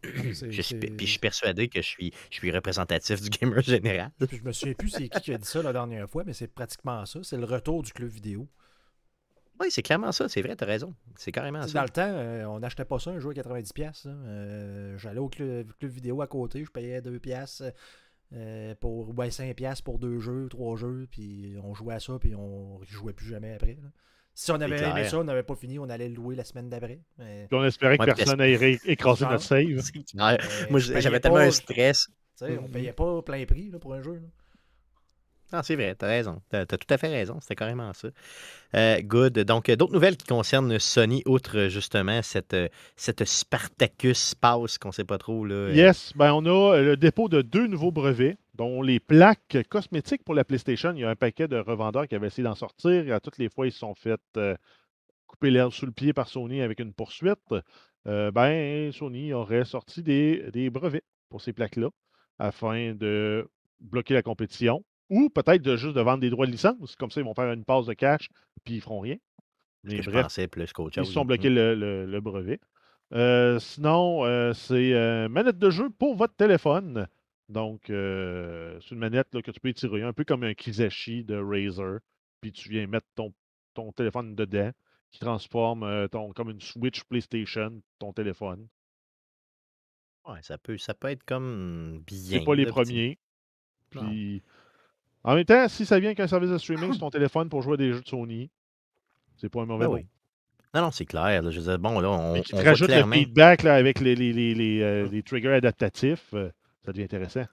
puis je suis persuadé que je suis, je suis représentatif du gamer général. je me souviens plus c'est qui qui a dit ça la dernière fois, mais c'est pratiquement ça. C'est le retour du club vidéo. Oui, c'est clairement ça, c'est vrai, t'as raison. C'est carrément ça. Dans le temps, euh, on n'achetait pas ça un jeu à 90$. Euh, j'allais au club, vidéo à côté, je payais 2$. Euh, pour 5$ pour deux jeux, trois jeux, puis on jouait à ça, puis on jouait plus jamais après. Si on avait aimé ça, on n'avait pas fini, on allait le louer la semaine d'après. On espérait que personne n'aille écrasé notre save. Moi, j'avais tellement un stress. On on mm-hmm. payait pas plein prix pour un jeu. Ah, c'est vrai, t'as raison. T'as as tout à fait raison. C'était carrément ça. Euh, good. Donc, euh, d'autres nouvelles qui concernent Sony, outre justement cette, euh, cette Spartacus Pause qu'on ne sait pas trop. Là. Yes, ben on a le dépôt de deux nouveaux brevets, dont les plaques cosmétiques pour la PlayStation. Il y a un paquet de revendeurs qui avaient essayé d'en sortir. à toutes les fois, ils se sont fait couper l'herbe sous le pied par Sony avec une poursuite. ben, Sony aurait sorti des brevets pour ces plaques-là afin de bloquer la compétition ou peut-être de juste de vendre des droits de licence. Comme ça, ils vont faire une passe de cash, puis ils feront rien. Mais bref, ils sont bloqués mm. le, brevet. Euh, sinon, euh, c'est euh, manette de jeu pour votre téléphone. Donc, euh, c'est une manette que tu peux étirer, un peu comme un Kizashi de Razer. Puis tu viens mettre ton, téléphone dedans, qui transforme ton, comme une Switch PlayStation, ton téléphone. Ouais, ça peut, ça peut être comme bien. C'est pas les premiers. Puis, en même temps, si ça vient qu'un service de streaming hum. sur ton téléphone pour jouer à des jeux de Sony, c'est pas un mauvais ben Non, non, c'est clair. Je Je dire, bon, là, on. Mais qui rajoutes le feedback là, avec les, euh, hum. triggers adaptatifs, euh, ça devient intéressant.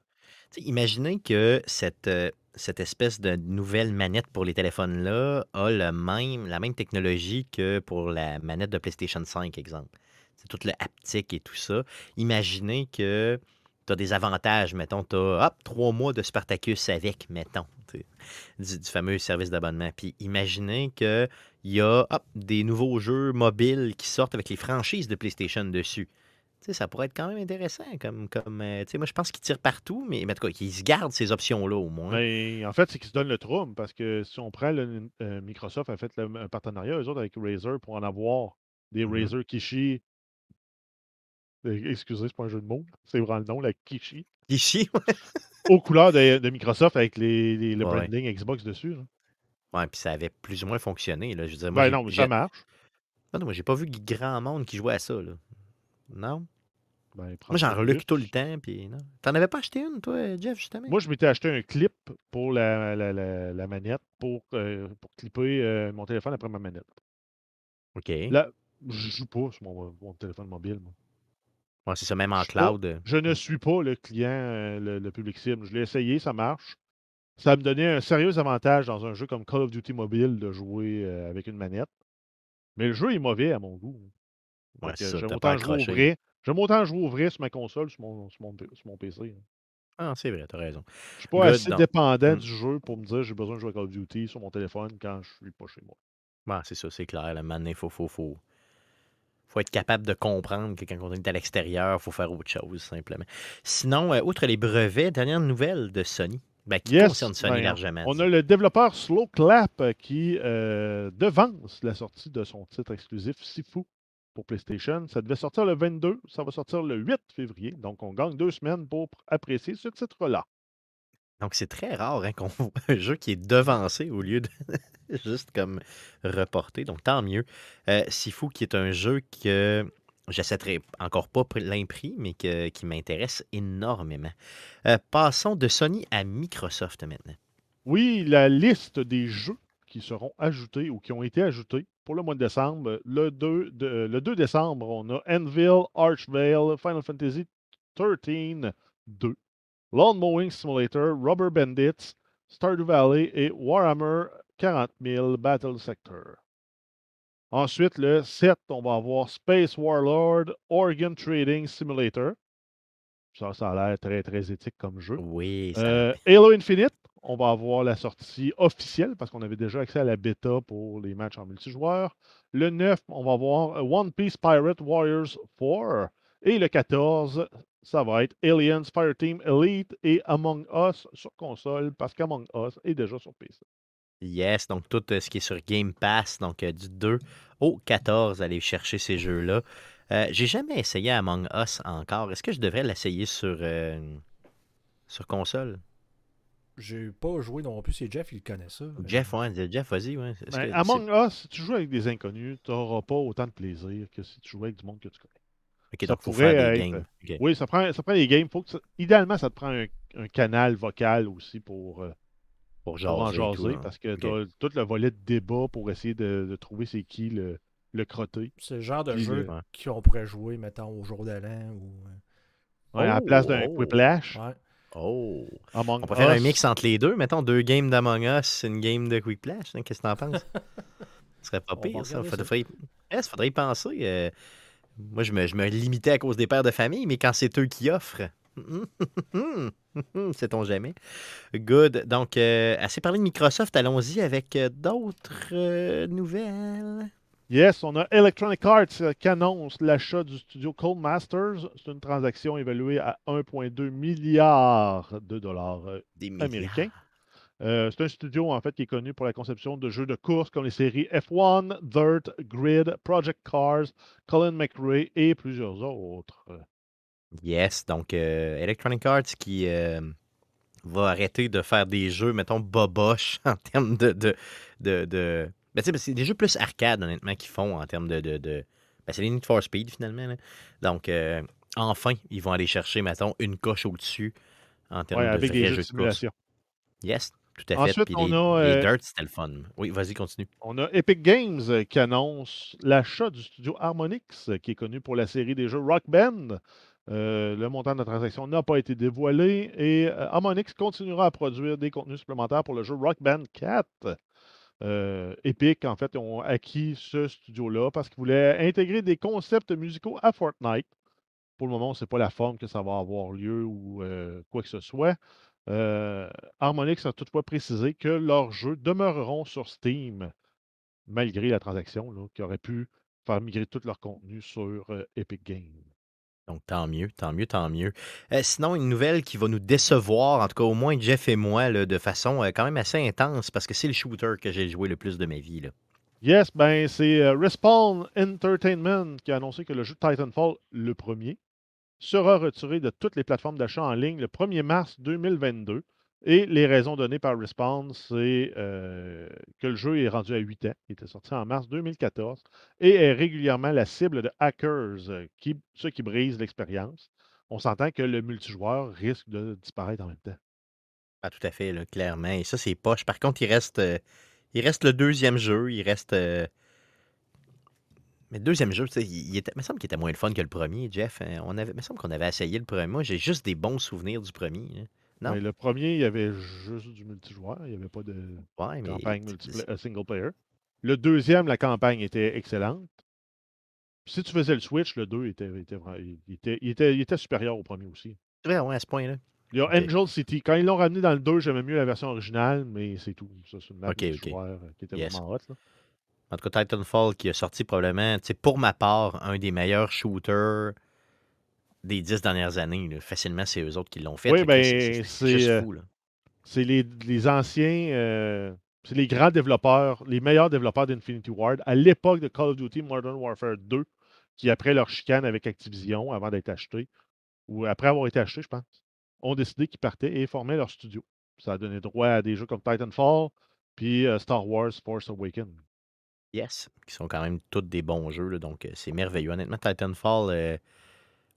imaginez que euh, cette, espèce de nouvelle manette pour les téléphones-là a la même technologie que pour la manette de PlayStation 5, exemple. C'est tout le haptique et tout ça. Imaginez que tu as des avantages, mettons, tu as trois mois de Spartacus avec, mettons, du, fameux service d'abonnement. Puis imaginez qu'il y a des nouveaux jeux mobiles qui sortent avec les franchises de PlayStation dessus. ça pourrait être quand même intéressant. Comme, comme, euh, moi, je pense qu'ils tirent partout, mais, mais en qu'ils se gardent ces options-là au moins. Mais en fait, c'est qu'ils se donnent le trouble parce que si on prend le, euh, Microsoft a fait un partenariat, eux avec Razer pour en avoir des Razer mm-hmm. Razer Kishi excusez, c'est pas un jeu de mots, c'est vraiment le nom, la Kishi. Kishi, ouais. aux couleurs de, Microsoft avec les, le branding Xbox dessus. Ouais, puis ça avait plus ou moins fonctionné. Là. Je veux dire, moi, ben non, ça marche. Ah non, non, moi, j'ai pas vu grand monde qui jouait à ça. Là. Non? Ben, moi, j'en reluque tout le temps. Puis, non. T'en avais pas acheté une, toi, Jeff, justement? Moi, je m'étais acheté un clip pour la, la, la, manette, pour, euh, pour clipper euh, mon téléphone après ma manette. OK. Là, je joue pas sur mon, mon téléphone mobile, moi c'est ça, même en cloud. Euh, je ne suis pas le client, euh, le, public cible. Je l'ai essayé, ça marche. Ça me donnait un sérieux avantage dans un jeu comme Call of Duty Mobile de jouer euh, avec une manette. Mais le jeu est mauvais à mon goût. J'aime autant, jouer au vrai sur ma console, sur mon, sur mon, PC. Hein. Ah, c'est vrai, t'as raison. Je suis pas assez dépendant mmh. du jeu pour me dire j'ai besoin de jouer à Call of Duty sur mon téléphone quand je suis pas chez moi. c'est ça, c'est clair. La manette, il faut, faut, faut, faut être capable de comprendre que quand on est à l'extérieur, il faut faire autre chose, simplement. Sinon, euh, outre les brevets, dernière nouvelle de Sony. Ben, qui concerne Sony largement. On a le développeur Slow Clap euh, qui euh, devance la sortie de son titre exclusif Sifu pour PlayStation. Ça devait sortir le 22, ça va sortir le 8 février. Donc, on gagne deux semaines pour apprécier ce titre-là. Donc, c'est très rare hein, qu'on voit un jeu qui est devancé au lieu de juste comme reporté. Donc, tant mieux. Euh, Sifu, qui est un jeu que j'accepterai encore pas l'imprimé mais qui m'intéresse énormément. Euh, passons de Sony à Microsoft maintenant. Oui, la liste des jeux qui seront ajoutés ou qui ont été ajoutés pour le mois de décembre. Le 2, euh, le 2 décembre, on a Anvil, Archvale, Final Fantasy 13, 2, Lawnmowing Mowing Simulator, Rubber Bandits, Stardew Valley et Warhammer 40 000 Battle Sector. Ensuite, le 7, on va avoir Space Warlord Organ Trading Simulator. Ça, ça a l'air très, très éthique comme jeu. Oui. Ça... Euh, Halo Infinite, on va avoir la sortie officielle parce qu'on avait déjà accès à la bêta pour les matchs en multijoueur. Le 9, on va avoir One Piece Pirate Warriors 4. Et le 14, ça va être Aliens Fireteam Elite et Among Us sur console, parce qu'Among Us est déjà sur PC. Yes, donc tout euh, ce qui est sur Game Pass, donc euh, du 2 au 14, allez chercher ces jeux-là. Euh, j'ai jamais essayé Among Us encore. Est-ce que je devrais l'essayer sur, sur console? J'ai pas joué non plus, c'est Jeff, il connaît ça. Jeff, ouais, Jeff, vas-y. Ouais. Ben, Among Us, si tu joues avec des inconnus, tu n'auras pas autant de plaisir que si tu jouais avec du monde que tu connais. OK, donc il faut faire des games. Oui, ça prend, ça prend des games. Faut Idéalement, ça te prend un, canal vocal aussi pour, euh, pour, jaser, en jaser. Parce que tu as tout le volet de débat pour essayer de, trouver c'est qui le, le crotté. C'est le genre de jeu euh, qu'on pourrait jouer, mettons, au jour de l'an ou. Euh, à la place d'un quick oh, oh. Quiplash. Oh! on pourrait faire un mix entre les deux. Mettons deux games d'Among Us, une game de quick Hein, Qu'est-ce que t'en penses? Ce serait pas pire, ça. Faudrait, eh, Faudrait, y... penser. Moi, je me, limitais à cause des pères de famille, mais quand c'est eux qui offrent. Sait-on jamais. Good. Donc, euh, assez parlé de Microsoft, allons-y avec euh, d'autres euh, nouvelles. Yes, on a Electronic Arts qui annonce l'achat du studio Cold Masters. C'est une transaction évaluée à 1,2 milliard de dollars américains. Euh, c'est un studio en fait qui est connu pour la conception de jeux de course comme les séries F1, Dirt, Grid, Project Cars, Colin McRae et plusieurs autres. Yes, donc euh, Electronic Arts qui euh, va arrêter de faire des jeux, mettons, bobosh en termes de. de, de, de... Ben, c'est des jeux plus arcades, honnêtement, qu'ils font en termes de. de, Ben, c'est les Need for Speed, finalement. Donc, enfin, ils vont aller chercher, mettons, une coche au-dessus en termes de avec jeux de, Course. Yes, Ensuite, on a, Oui, vas-y, continue. On a Epic Games euh, qui annonce l'achat du studio Harmonix, euh, qui est connu pour la série des jeux Rock Band. Euh, le montant de la transaction n'a pas été dévoilé et Harmonix continuera à produire des contenus supplémentaires pour le jeu Rock Band 4. Epic, en fait, ont acquis ce studio-là parce qu'ils voulaient intégrer des concepts musicaux à Fortnite. Pour le moment, ce n'est pas la forme que ça va avoir lieu ou quoi que ce soit. Euh, Harmonix a toutefois précisé que leurs jeux demeureront sur Steam malgré la transaction qui aurait pu faire migrer tout leur contenu sur euh, Epic Games. Donc, tant mieux, tant mieux, tant mieux. Euh, sinon, une nouvelle qui va nous décevoir, en tout cas au moins Jeff et moi, de façon quand même assez intense, parce que c'est le shooter que j'ai joué le plus de ma vie. Yes, ben c'est Respawn Entertainment qui a annoncé que le jeu Titanfall, le premier, sera retiré de toutes les plateformes d'achat en ligne le 1er mars 2022. Et les raisons données par Response, c'est euh, que le jeu est rendu à 8 ans, il était sorti en mars 2014, et est régulièrement la cible de hackers, euh, qui, ceux qui brisent l'expérience. On s'entend que le multijoueur risque de disparaître en même temps. Pas ah, tout à fait, clairement. Et ça, c'est poche. Par contre, il reste, euh, il reste le deuxième jeu, il reste mais le deuxième jeu, il, me semble qu'il était moins le fun que le premier, Jeff. Hein. On il me semble qu'on avait essayé le premier. Moi, j'ai juste des bons souvenirs du premier. Hein. Non? Mais le premier, il y avait juste du multijoueur. Il n'y avait pas de campagne euh, single player. Le deuxième, la campagne était excellente. si tu faisais le Switch, le 2 était, était, était, était supérieur au premier aussi. Oui, à ce point-là. Il y a Angel City. Quand ils l'ont ramené dans le 2, j'aimais mieux la version originale, mais c'est tout. Ça, c'est une map euh, qui était vraiment hot. En tout cas, Titanfall qui a sorti probablement, pour ma part, un des meilleurs shooters des dix dernières années. Facilement, c'est eux autres qui l'ont fait. Oui, ben, c'est C'est euh, les, anciens, euh, c'est les grands développeurs, les meilleurs développeurs d'Infinity Ward à l'époque de Call of Duty Modern Warfare 2, qui après leur chicane avec Activision, avant d'être acheté, ou après avoir été acheté, je pense, ont décidé qu'ils partaient et formaient leur studio. Ça a donné droit à des jeux comme Titanfall, puis euh, Star Wars Force Awakens. Yes, qui sont quand même tous des bons jeux. donc, euh, c'est merveilleux. Honnêtement, Titanfall, euh,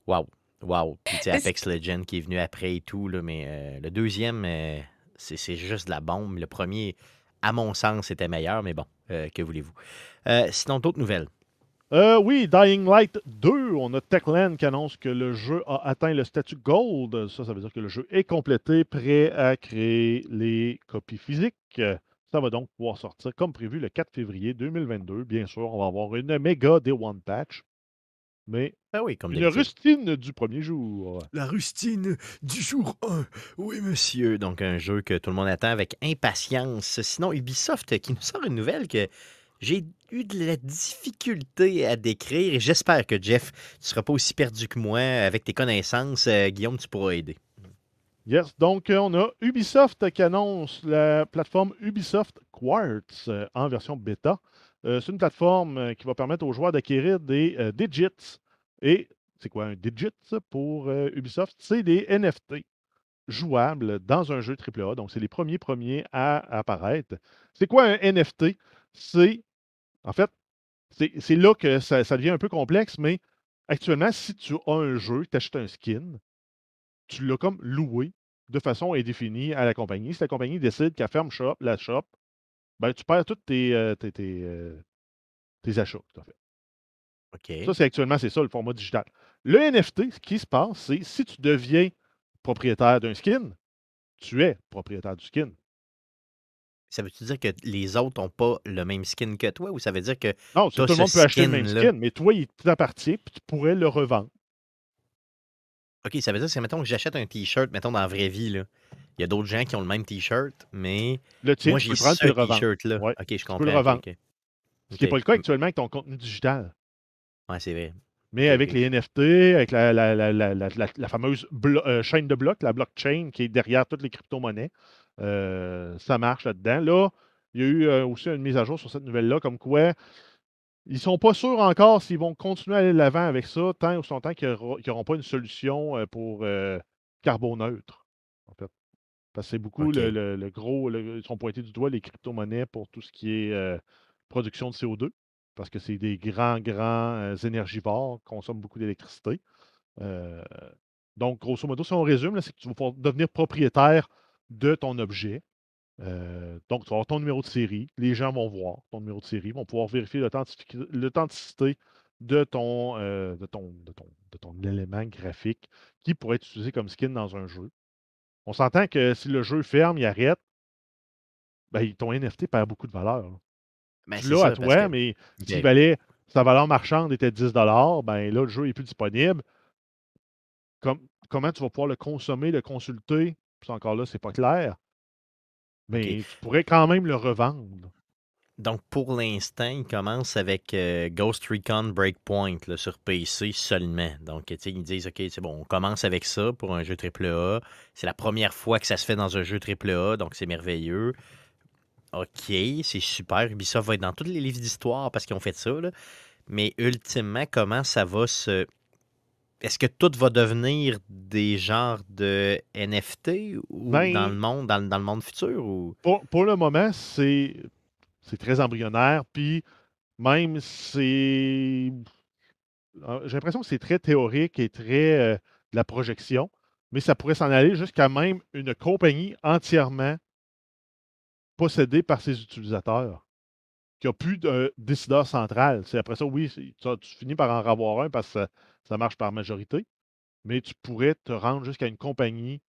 waouh, wow, Puis, Apex Legends qui est venu après et tout, mais euh, le deuxième, c'est juste de la bombe. Le premier, à mon sens, était meilleur, mais bon, que voulez-vous. sinon, d'autres nouvelles. oui, Dying Light 2, on a Techland qui annonce que le jeu a atteint le statut Gold. Ça, ça veut dire que le jeu est complété, prêt à créer les copies physiques. Ça va donc pouvoir sortir comme prévu le 4 février 2022. Bien sûr, on va avoir une méga Day One Patch. Mais ah oui, comme La rustine du premier jour. La rustine du jour 1. Oui, monsieur. Donc, un jeu que tout le monde attend avec impatience. Sinon, Ubisoft qui nous sort une nouvelle que j'ai eu de la difficulté à décrire. J'espère que, Jeff, tu ne seras pas aussi perdu que moi avec tes connaissances. Euh, Guillaume, tu pourras aider. Yes, donc euh, on a Ubisoft qui annonce la plateforme Ubisoft Quartz euh, en version bêta. Euh, c'est une plateforme qui va permettre aux joueurs d'acquérir des digits. Et c'est quoi un digit pour Ubisoft? C'est des NFT jouables dans un jeu AAA. Donc, c'est les premiers premiers à apparaître. C'est quoi un NFT? C'est, en fait, c'est là que ça, devient un peu complexe, mais actuellement, si tu as un jeu, tu achètes un skin, tu l'as comme loué de façon indéfinie à la compagnie. Si la compagnie décide qu'elle ferme shop, la shop, ben, tu perds tous tes, euh, euh, achats Ça, c'est actuellement, c'est ça le format digital. Le NFT, ce qui se passe, c'est si tu deviens propriétaire d'un skin, tu es propriétaire du skin. Ça veut-tu dire que les autres n'ont pas le même skin que toi ou ça veut dire que. Non, tout le monde peut acheter le même skin, mais toi, il t'appartient puis tu pourrais le revendre. OK, ça veut dire que, mettons que j'achète un T-shirt, mettons, dans la vraie vie, là. Il y a d'autres gens qui ont le même T-shirt, mais le moi, j'ai ce T-shirt-là. OK, je comprends. Tu peux le revendre. Ce qui n'est pas le cas actuellement avec ton contenu digital. Oui, c'est vrai. Mais avec les NFT, avec la, la, la, la fameuse euh, chaîne de blocs, la blockchain qui est derrière toutes les crypto-monnaies, euh, ça marche là-dedans. Là, il y a eu euh, aussi une mise à jour sur cette nouvelle-là, comme quoi ils ne sont pas sûrs encore s'ils vont continuer à aller de l'avant avec ça tant ou tant qu'ils n'auront pas une solution euh, pour carbone euh, carboneutre. En Parce que c'est beaucoup le, gros. ils sont pointés du doigt les crypto-monnaies pour tout ce qui est euh, production de CO2. Parce que c'est des grands, grands énergivores énergivores, consomment beaucoup d'électricité. donc, grosso modo, si on résume, c'est que tu vas devenir propriétaire de ton objet euh, donc, tu vas avoir ton numéro de série. Les gens vont voir ton numéro de série, vont pouvoir vérifier l'authenticité euh, de ton, élément graphique qui pourrait être utilisé comme skin dans un jeu. On s'entend que si le jeu ferme, il arrête, ben, ton NFT perd beaucoup de valeur. Hein. Ben, là, à toi, mais si ben sa valeur marchande était 10 ben là, le jeu n'est plus disponible. comment tu vas pouvoir le consommer, le consulter? Puis encore là, n'est pas clair. Mais il quand même le revendre. Donc, pour l'instant, il commence avec euh, Ghost Recon Breakpoint sur PC seulement. Donc, ils disent, OK, c'est bon, on commence avec ça pour un jeu AAA. C'est la première fois que ça se fait dans un jeu AAA, donc c'est merveilleux. OK, c'est super. ça va être dans tous les livres d'histoire parce qu'ils ont fait ça. Mais ultimement, comment ça va se est-ce que tout va devenir des genres de NFT ou ben dans le monde, dans, le monde futur? Pour, le moment, c'est très embryonnaire, puis même c'est. Euh, j'ai l'impression que c'est très théorique et très euh, de la projection, mais ça pourrait s'en aller jusqu'à même une compagnie entièrement possédée par ses utilisateurs qui n'a plus de euh, décideur central. C'est après ça, oui, tu, tu, finis par en avoir un parce que ça marche par majorité, mais tu pourrais te rendre jusqu'à une compagnie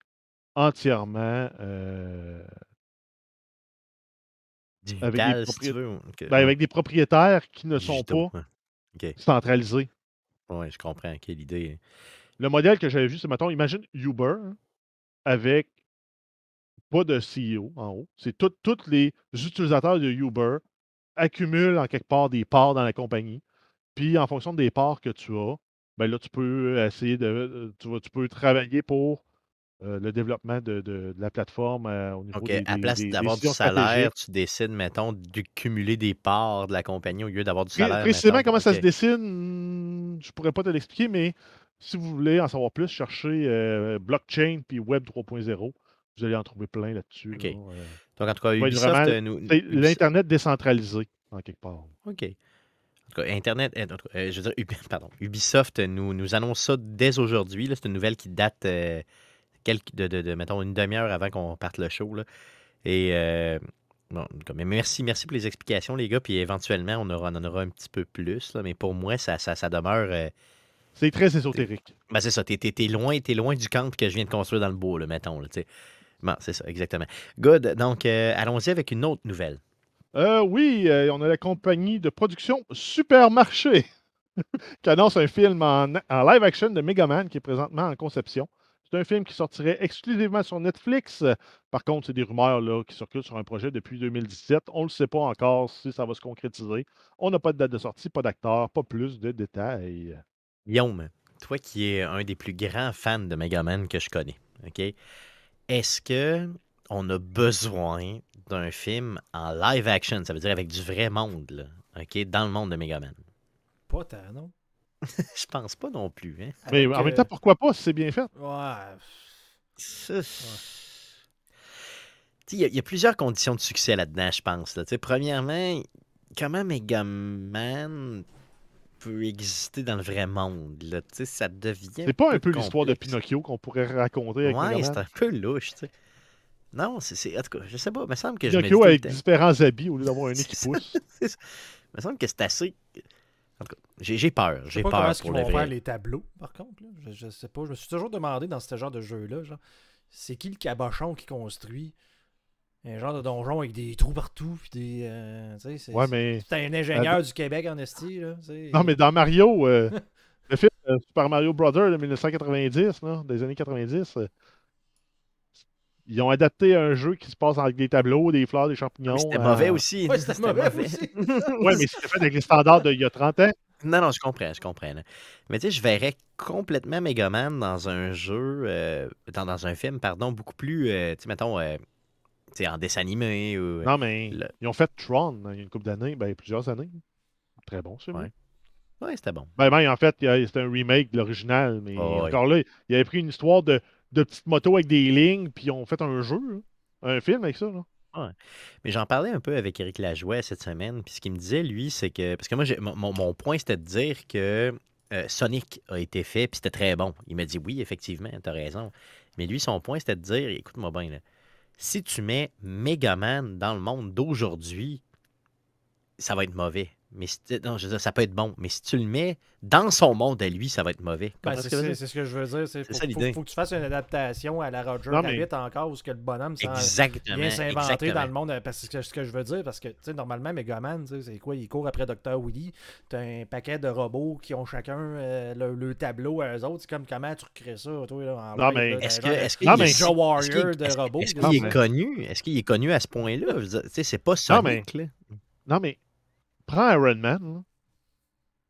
entièrement ben, avec, des propriétaires qui ne sont pas centralisés. Oui, je comprends. Quelle idée. Le modèle que j'avais vu, c'est, mettons, imagine Uber avec pas de CEO en haut. C'est tous les utilisateurs de Uber accumulent en quelque part des parts dans la compagnie. Puis en fonction des parts que tu as, ben là, tu peux essayer de. Euh, tu, peux travailler pour euh, le développement de, la plateforme euh, au niveau des, des, à place d'avoir du salaire, tu décides, mettons, de cumuler des parts de la compagnie au lieu d'avoir du salaire. Précisément, comment ça se dessine, je ne pourrais pas te l'expliquer, mais si vous voulez en savoir plus, cherchez blockchain puis web 3.0. Vous allez en trouver plein là-dessus. Donc, en tout cas, Ubisoft, L'Internet décentralisé, en quelque part. OK. Internet, euh, tout euh, je veux pardon, Ubisoft nous, nous annonce ça dès aujourd'hui. C'est une nouvelle qui date euh, de, mettons, une demi-heure avant qu'on parte le show. Et bon, mais merci, merci pour les explications, les gars. Puis éventuellement, on, en aura un petit peu plus. mais pour moi, ça, demeure. c'est très ésotérique. Ben, c'est ça. T'es loin, loin du camp que je viens de construire dans le bois, là, mettons. bon, c'est ça, exactement. Good. Donc, allons-y avec une autre nouvelle. Euh, oui, euh, on a la compagnie de production Supermarché qui annonce un film en, live action de Megaman qui est présentement en conception. C'est un film qui sortirait exclusivement sur Netflix. Par contre, c'est des rumeurs là, qui circulent sur un projet depuis 2017. On ne le sait pas encore si ça va se concrétiser. On n'a pas de date de sortie, pas d'acteur, pas plus de détails. Guillaume, toi qui es un des plus grands fans de Megaman que je connais, OK? Est-ce que on a besoin d'un film en live action, ça veut dire avec du vrai monde, OK, dans le monde de Megaman. Pas tant, non? je pense pas non plus. Hein. Mais en même temps, euh, pourquoi pas si c'est bien fait? Ouais. Il y, a plusieurs conditions de succès là-dedans, je pense. Là. Premièrement, comment Megaman peut exister dans le vrai monde. Là. Ça devient. C'est pas un peu, l'histoire de Pinocchio qu'on pourrait raconter avec Ouais, c'est un peu louche. Non, c'est. En tout cas, je sais pas. Il me semble que avec différents habits au lieu d'avoir un nez qui pousse. Il me semble que c'est assez. En tout cas, j'ai peur. J'ai peur comment ce qu'ils vont faire les tableaux, par contre. Je, je, sais pas. Je me suis toujours demandé dans ce genre de jeu-là, genre, c'est qui le cabochon qui construit un genre de donjon avec des trous partout, puis des. Euh, c'est un ingénieur du Québec en esti, là. Non, mais dans Mario, euh, le film euh, Super Mario Brothers de 1990, des années 90 ils ont adapté un jeu qui se passe avec des tableaux, des fleurs, des champignons. C'était mauvais euh, aussi. Ouais, c'était mauvais, aussi. oui, mais c'était fait avec les standards d'il y a 30 ans. Non, non, je comprends, je comprends. Mais tu sais, je verrais complètement Megaman dans un jeu, euh, dans, dans, un film, pardon, beaucoup plus, euh, tu sais, mettons, euh, en dessin animé. non, mais ils ont fait Tron il y a une couple d'années, ben, plusieurs années. Très bon, c'est vrai. c'était bon. Ben, ben, en fait, c'était un remake de l'original, mais oh, encore là, il avait pris une histoire de de petites motos avec des lignes, puis ils ont fait un jeu, hein. un film avec ça. Mais j'en parlais un peu avec Eric Lajoie cette semaine, puis ce qu'il me disait, lui, c'est que. Parce que moi, mon, mon point, c'était de dire que euh, Sonic a été fait, puis c'était très bon. Il m'a dit oui, effectivement, t'as raison. Mais lui, son point, c'était de dire écoute-moi bien, si tu mets Megaman dans le monde d'aujourd'hui, ça va être mauvais. Mais si non, je veux dire, ça peut être bon. Mais si tu le mets dans son monde à lui, ça va être mauvais. Ben, c'est ce, que je veux dire. C'est faut, que tu fasses une adaptation à la Roger qui Rabbit encore, où que le bonhomme vient s'inventer dans le monde. Euh, parce que ce que je veux dire, parce que normalement, Megaman, c'est quoi Il court après Dr. Willy. T'as un paquet de robots qui ont chacun euh, le, tableau à eux autres. C'est comme comment tu crées ça, toi, là, Non, mais est-ce que. Est-ce qu'il est connu Est-ce qu'il est connu à ce point-là C'est pas ça. Non, mais prends Iron Man,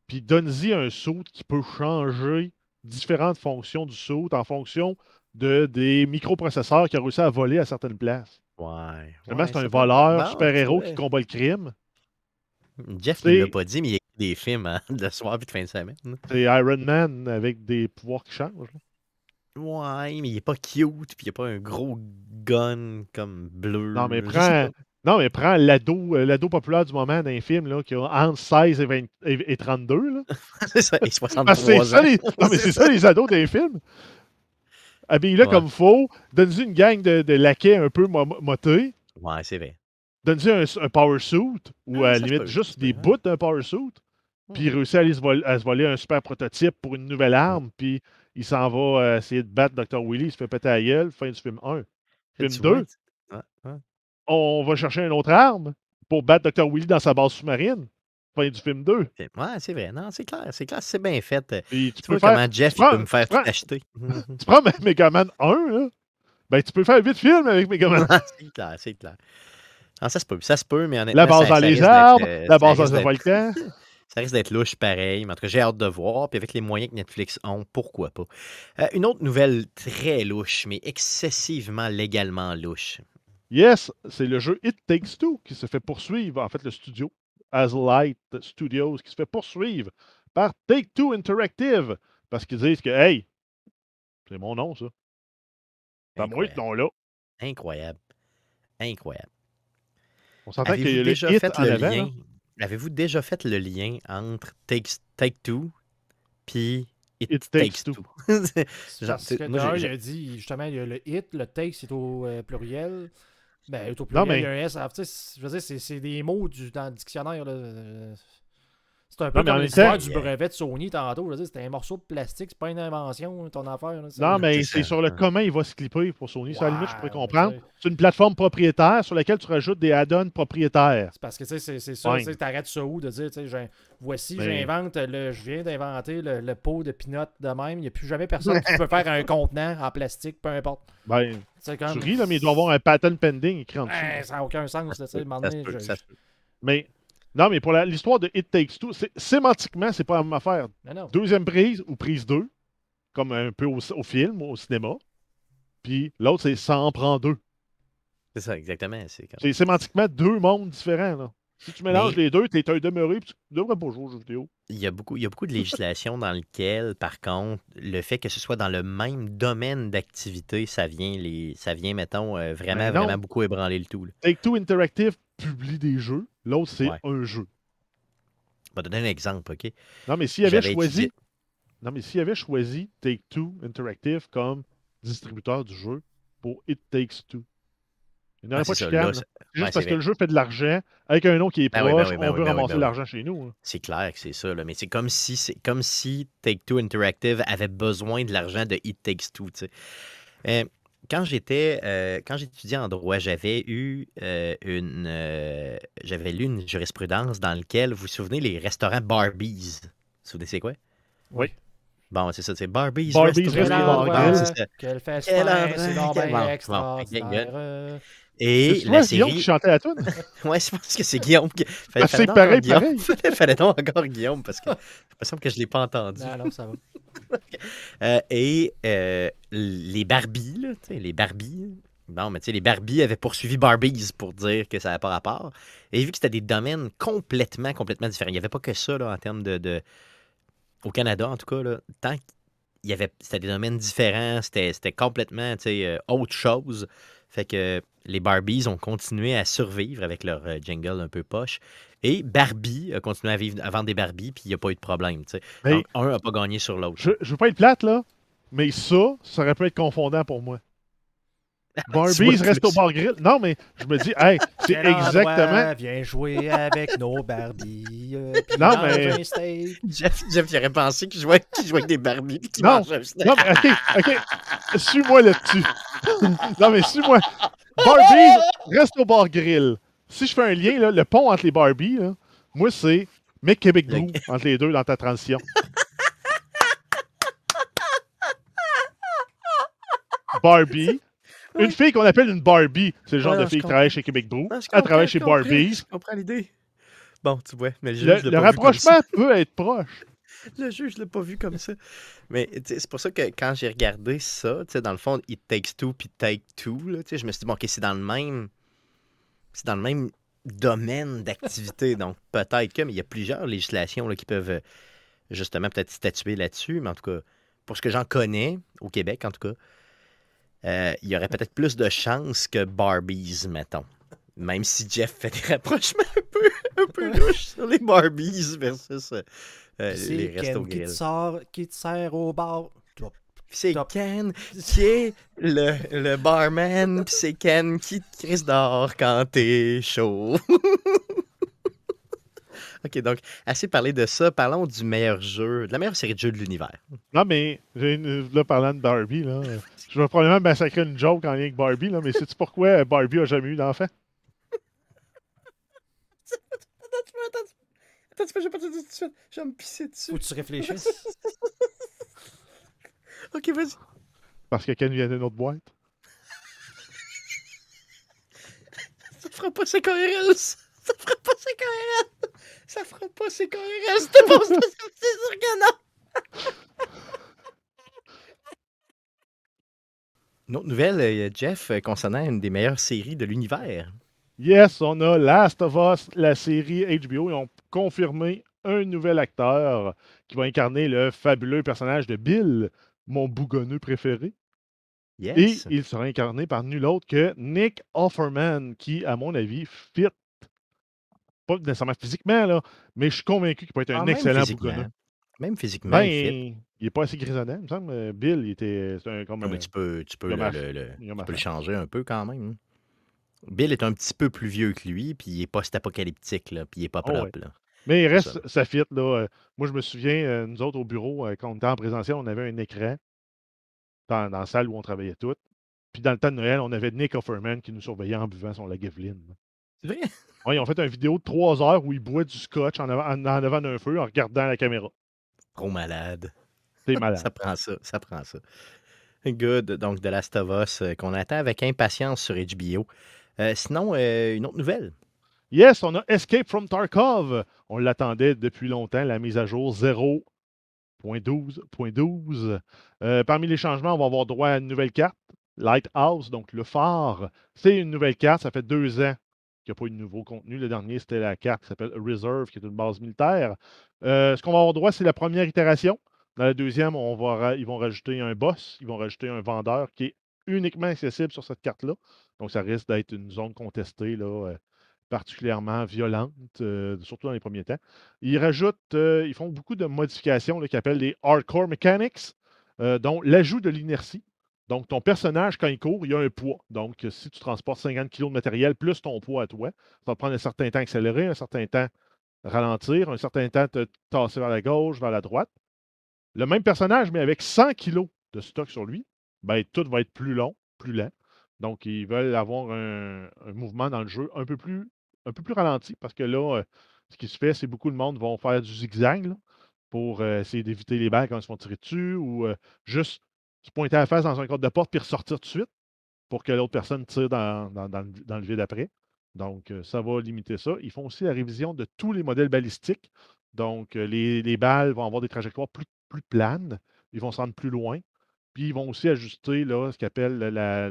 puis donne-y un saut qui peut changer différentes fonctions du saut en fonction de, des microprocesseurs qui a réussi à voler à certaines places. Ouais. c'est un voleur, super-héros qui combat le crime. Jeff ne l'a pas dit, mais il y a des films hein, de soir et de fin de semaine. C'est Iron Man avec des pouvoirs qui changent. Ouais, mais il est pas cute, puis il a pas un gros gun comme bleu. Non, mais prends, non, mais prends l'ado, euh, l'ado populaire du moment d'un film là, qui a entre 16 et, 20, et, 32. c'est ça, et 63 ans. Ça, les, non, mais c'est ça les ados d'un film. Habille-le a comme faux. Donne-lui une gang de, de laquais un peu motés. Ouais, c'est vrai. Donne-lui un, power suit ou ah, à la limite juste des hein. bouts d'un power suit. Puis il réussit à, aller se voler, se un super prototype pour une nouvelle arme. Puis il s'en va euh, essayer de battre Dr. Willy. Il se fait péter à gueule. Fin du film 1. Film 2. Ouais, on va chercher une autre arme pour battre Dr. Willy dans sa base sous-marine. Fin du film 2. Ouais, c'est vrai. Non, c'est clair. C'est clair, c'est bien fait. tu, peux vois faire, comment Jeff peut me faire tout acheter. tu prends Megaman 1, ben, tu peux faire 8 film avec Megaman. c'est clair, c'est clair. ça se peut, ça se peut, mais La base dans les arbres, euh, la base dans le volcan. Ça risque d'être louche pareil, mais en tout cas, j'ai hâte de voir. Puis avec les moyens que Netflix ont, pourquoi pas. Euh, une autre nouvelle très louche, mais excessivement légalement louche. Yes, c'est le jeu It Takes Two qui se fait poursuivre, en fait, le studio, As Light Studios, qui se fait poursuivre par Take Two Interactive parce qu'ils disent que, hey, c'est mon nom, ça. C'est moi ce nom-là. Incroyable. Incroyable. On s'entend qu'il y a déjà fait Avez-vous déjà fait le lien entre Take, take Two puis It, Takes, Two? Genre, dit, justement, il y a le hit, le Take, c'est au euh, pluriel. Ben, autopluriel, non, mais... il y a un S. je veux dire, c'est des mots du, dans le dictionnaire. Là. Euh, c'est un peu non, comme l'histoire du euh, brevet de Sony tantôt. C'était un morceau de plastique, c'est pas une invention, ton affaire. non, mais c'est sur le comment il va se clipper pour Sony. ça, à la limite, je pourrais comprendre. C'est une plateforme propriétaire sur laquelle tu rajoutes des add-ons propriétaires. C'est parce que c'est ça. Tu arrêtes ça où de dire, voici, ben. j'invente, je viens d'inventer le, pot de pinot de même. Il n'y a plus jamais personne qui peut faire un contenant en plastique, peu importe. Ben, comme... Tu ris, là, mais ils doivent avoir un patent pending écrit en ben, dessous. ça n'a aucun sens. ça se peut, ça peut. Mais non, mais pour l'histoire de It Takes Two, sémantiquement, c'est pas la même affaire. Deuxième prise ou prise deux, comme un peu au, film, au cinéma. Puis l'autre, c'est ça en prend deux. C'est ça, exactement. C'est sémantiquement deux mondes différents. Là. Si tu mélanges les deux, tu un demeuré puis tu devrais pas jouer aux jeux vidéo. Il y a beaucoup, il y beaucoup de législation dans lequel, par contre, le fait que ce soit dans le même domaine d'activité, ça vient, les, ça vient, mettons, euh, vraiment, vraiment beaucoup ébranler le tout. Take Two Interactive publie des jeux, l'autre, c'est un jeu. Je vais donner un exemple, OK? Non, mais s'il avait choisi. Non, mais s'il avait choisi Take Two Interactive comme distributeur du jeu pour It Takes Two. Il n'aurait ah, pas de chicane. juste parce que le jeu fait de l'argent avec un nom qui est proche, on veut ramasser l'argent chez nous. Hein. C'est clair que c'est ça, là. mais c'est comme si c'est comme si Take Two Interactive avait besoin de l'argent de It Takes Two. tu Euh, quand j'étais euh, quand j'étudiais en droit, j'avais eu euh, une euh, j'avais lu une jurisprudence dans laquelle vous vous souvenez les restaurants Barbies. Vous vous souvenez c'est quoi Oui. Bon, c'est ça, c'est Barbies. Barbies restaurant. Restaurant. Quelle c'est et la série... Guillaume qui chantait la tune. ouais, je pense que c'est Guillaume qui. c'est pareil, fallait, donc encore Guillaume parce que il me semble que je ne l'ai pas entendu. ça va. Euh, et euh, les Barbies, là, les Barbies. bon, mais tu sais, les Barbies avaient poursuivi Barbies pour dire que ça n'avait pas rapport. Et vu que c'était des domaines complètement, complètement différents. Il n'y avait pas que ça là, en termes de, Au Canada, en tout cas, là, tant qu'il y avait. C'était des domaines différents, c'était, c'était complètement euh, autre chose. Fait que les Barbies ont continué à survivre avec leur euh, jingle un peu poche. Et Barbie a continué à, vivre, avant vendre des Barbies, puis il n'y a pas eu de problème. Donc, un n'a pas gagné sur l'autre. Je ne veux pas être plate, là, mais ça, ça aurait pu être confondant pour moi. Barbies reste au bar grill. Non, mais je me dis, hey, c'est exactement. Viens jouer avec nos Barbies. Euh, non, mais. Jeff, pensé qu'il jouait, avec des Barbies. non, non, mais ok, ok. Suis-moi là-dessus. non, mais suis-moi. Barbies reste au bar grill. Si je fais un lien, là, le pont entre les Barbies, moi, c'est Mec Québec Blue entre les deux dans ta transition. Barbie une fille qu'on appelle une Barbie, c'est le genre de fille qui travaille chez Québec Brew. Elle travaille chez Barbie. Je comprends l'idée. Bon, tu vois, mais le, rapprochement peut être proche. Le juge, je l'ai pas vu comme ça. Mais c'est pour ça que quand j'ai regardé ça, dans le fond, It Takes Two puis Take Two, je me suis dit, bon, c'est dans le même. C'est dans le même domaine d'activité. donc, peut-être que, mais il y a plusieurs législations qui peuvent euh, justement peut-être statuer là-dessus. Mais en tout cas, pour ce que j'en connais, au Québec, en tout cas, euh, il y aurait peut-être plus de chances que Barbies, mettons. Même si Jeff fait des rapprochements un peu, un peu louches sur les Barbies versus euh, euh, les restos Ken, Qui te, sort, qui te sert au bar. c'est Ken qui est le, le barman, puis c'est Ken qui te crisse d'or quand t'es chaud. OK, donc, assez parlé de ça. Parlons du meilleur jeu, de la meilleure série de jeux de l'univers. Non, mais là, parlant de Barbie, là, je vais probablement massacrer une joke en lien avec Barbie, là, mais sais-tu pourquoi Barbie a jamais eu d'enfant? Attends, tu peux, attends vais pas te dire tout de suite. Je vais me pisser dessus. Faut que tu réfléchisses. ok, vas-y. Parce que Ken vient d'une autre boîte. ça fera pas ses cohérences. Ça fera pas ses cohérences. Ça fera pas ses cohérences. T'es pas sur Canard. Une autre nouvelle, euh, Jeff, euh, concernant une des meilleures séries de l'univers. Yes, on a Last of Us, la série HBO. Ils ont confirmé un nouvel acteur qui va incarner le fabuleux personnage de Bill, mon bougonneux préféré. Yes. Et il sera incarné par nul autre que Nick Offerman, qui, à mon avis, fit, pas nécessairement physiquement, mais je suis convaincu qu'il peut être un ah, excellent bougonneux. Même physiquement, ben, il n'est pas assez grisonnant, il me semble. Euh, Bill, il était euh, un, comme tu peux, le, changer un peu quand même. Bill est un petit peu plus vieux que lui, puis il est post-apocalyptique, puis il est pas oh, propre. Mais il reste sa fit. Là. Euh, moi, je me souviens, nous autres au bureau, quand on était en présentiel, on avait un écran dans, la salle où on travaillait tous. Puis dans le temps de Noël, on avait Nick Offerman qui nous surveillait en buvant son Lagavulin. C'est vrai? ils ont fait une vidéo de trois heures où il boit du scotch en avant d'un feu en regardant la caméra. Trop malade. C'est ça prend ça, ça prend ça. Good. Donc, de Last of Us euh, qu'on attend avec impatience sur HBO. Euh, sinon, euh, une autre nouvelle. Yes, on a Escape from Tarkov. On l'attendait depuis longtemps, la mise à jour 0.12.12. parmi les changements, on va avoir droit à une nouvelle carte, Lighthouse, donc le phare. C'est une nouvelle carte, ça fait deux ans qu'il n'y a pas eu de nouveau contenu. Le dernier, c'était la carte qui s'appelle Reserve, qui est une base militaire. ce qu'on va avoir droit, c'est la première itération. Dans la deuxième, on ils vont rajouter un boss, ils vont rajouter un vendeur qui est uniquement accessible sur cette carte-là. Donc, ça risque d'être une zone contestée euh, particulièrement violente, euh, surtout dans les premiers temps. Ils rajoutent, euh, ils font beaucoup de modifications qu'ils appellent les hardcore mechanics, dont l'ajout de l'inertie. Donc, ton personnage, quand il court, il a un poids. Donc, si tu transportes 50 kg de matériel plus ton poids à toi, ça va prendre un certain temps accélérer, un certain temps ralentir, un certain temps te tasser vers la gauche, vers la droite le même personnage, mais avec 100 kilos de stock sur lui, ben, tout va être plus long, plus lent. Donc, ils veulent avoir un, mouvement dans le jeu un peu plus, un peu plus ralenti parce que là, euh, ce qui se fait, c'est beaucoup de monde vont faire du zigzag pour euh, essayer d'éviter les balles quand ils se font tirer dessus ou euh, juste se pointer à la face dans un cadre de porte puis ressortir tout de suite pour que l'autre personne tire dans, dans, dans, le vide après. Donc, ça va limiter ça. Ils font aussi la révision de tous les modèles balistiques. Donc, les balles vont avoir des trajectoires plus plus ils vont se rendre plus loin. Puis ils vont aussi ajuster là, ce qu'appelle la,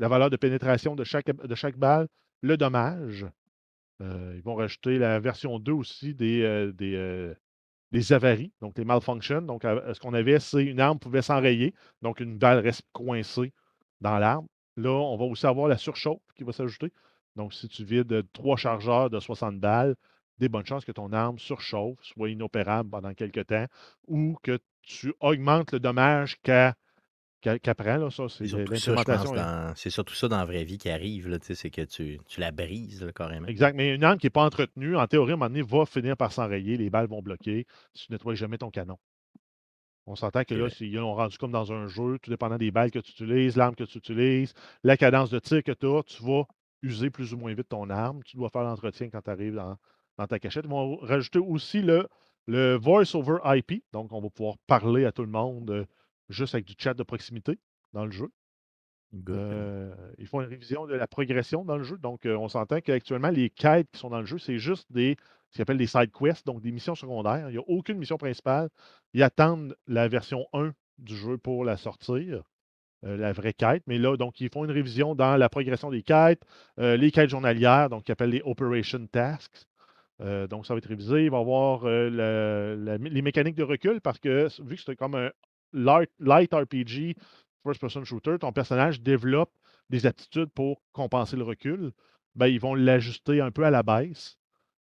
la, valeur de pénétration de chaque, de chaque balle, le dommage. Euh, ils vont rajouter la version 2 aussi des, euh, des, euh, des, avaries, donc les malfunctions. Donc, ce qu'on avait, c'est une arme pouvait s'enrayer, donc une balle reste coincée dans l'arme. Là, on va aussi avoir la surchauffe qui va s'ajouter. Donc, si tu vides trois chargeurs de 60 balles, des bonnes chances que ton arme surchauffe, soit inopérable pendant quelques temps, ou que tu augmentes le dommage qu'elle c'est, surtout ça dans la vraie vie qui arrive, c'est que tu, la brises carrément. Exact, mais une arme qui n'est pas entretenue, en théorie, à un moment donné, va finir par s'enrayer, les balles vont bloquer si tu nettoies jamais ton canon. On s'entend que là, ils on rendu comme dans un jeu, tout dépendant des balles que tu utilises, l'arme que tu utilises, la cadence de tir que tu as, tu vas user plus ou moins vite ton arme. Tu dois faire l'entretien quand tu arrives dans, dans ta cachette. Ils vont rajouter aussi le, le voice over IP. Donc, on va pouvoir parler à tout le monde euh, juste avec du chat de proximité dans le jeu. Euh, ils font une révision de la progression dans le jeu. Donc, euh, on s'entend qu'actuellement, les quêtes qui sont dans le jeu, c'est juste des ce qu'ils appellent des side quests, donc des missions secondaires. Il n'y a aucune mission principale. Ils attendent la version 1 du jeu pour la sortir, la vraie quête. Mais là, donc, ils font une révision dans la progression des quêtes, les quêtes journalières, donc qu'ils appellent les operation tasks. Euh, donc, ça va être révisé. Il va y avoir euh, les mécaniques de recul parce que, vu que c'est comme un light, RPG, first-person shooter, ton personnage développe des aptitudes pour compenser le recul. Ben, ils vont l'ajuster un peu à la baisse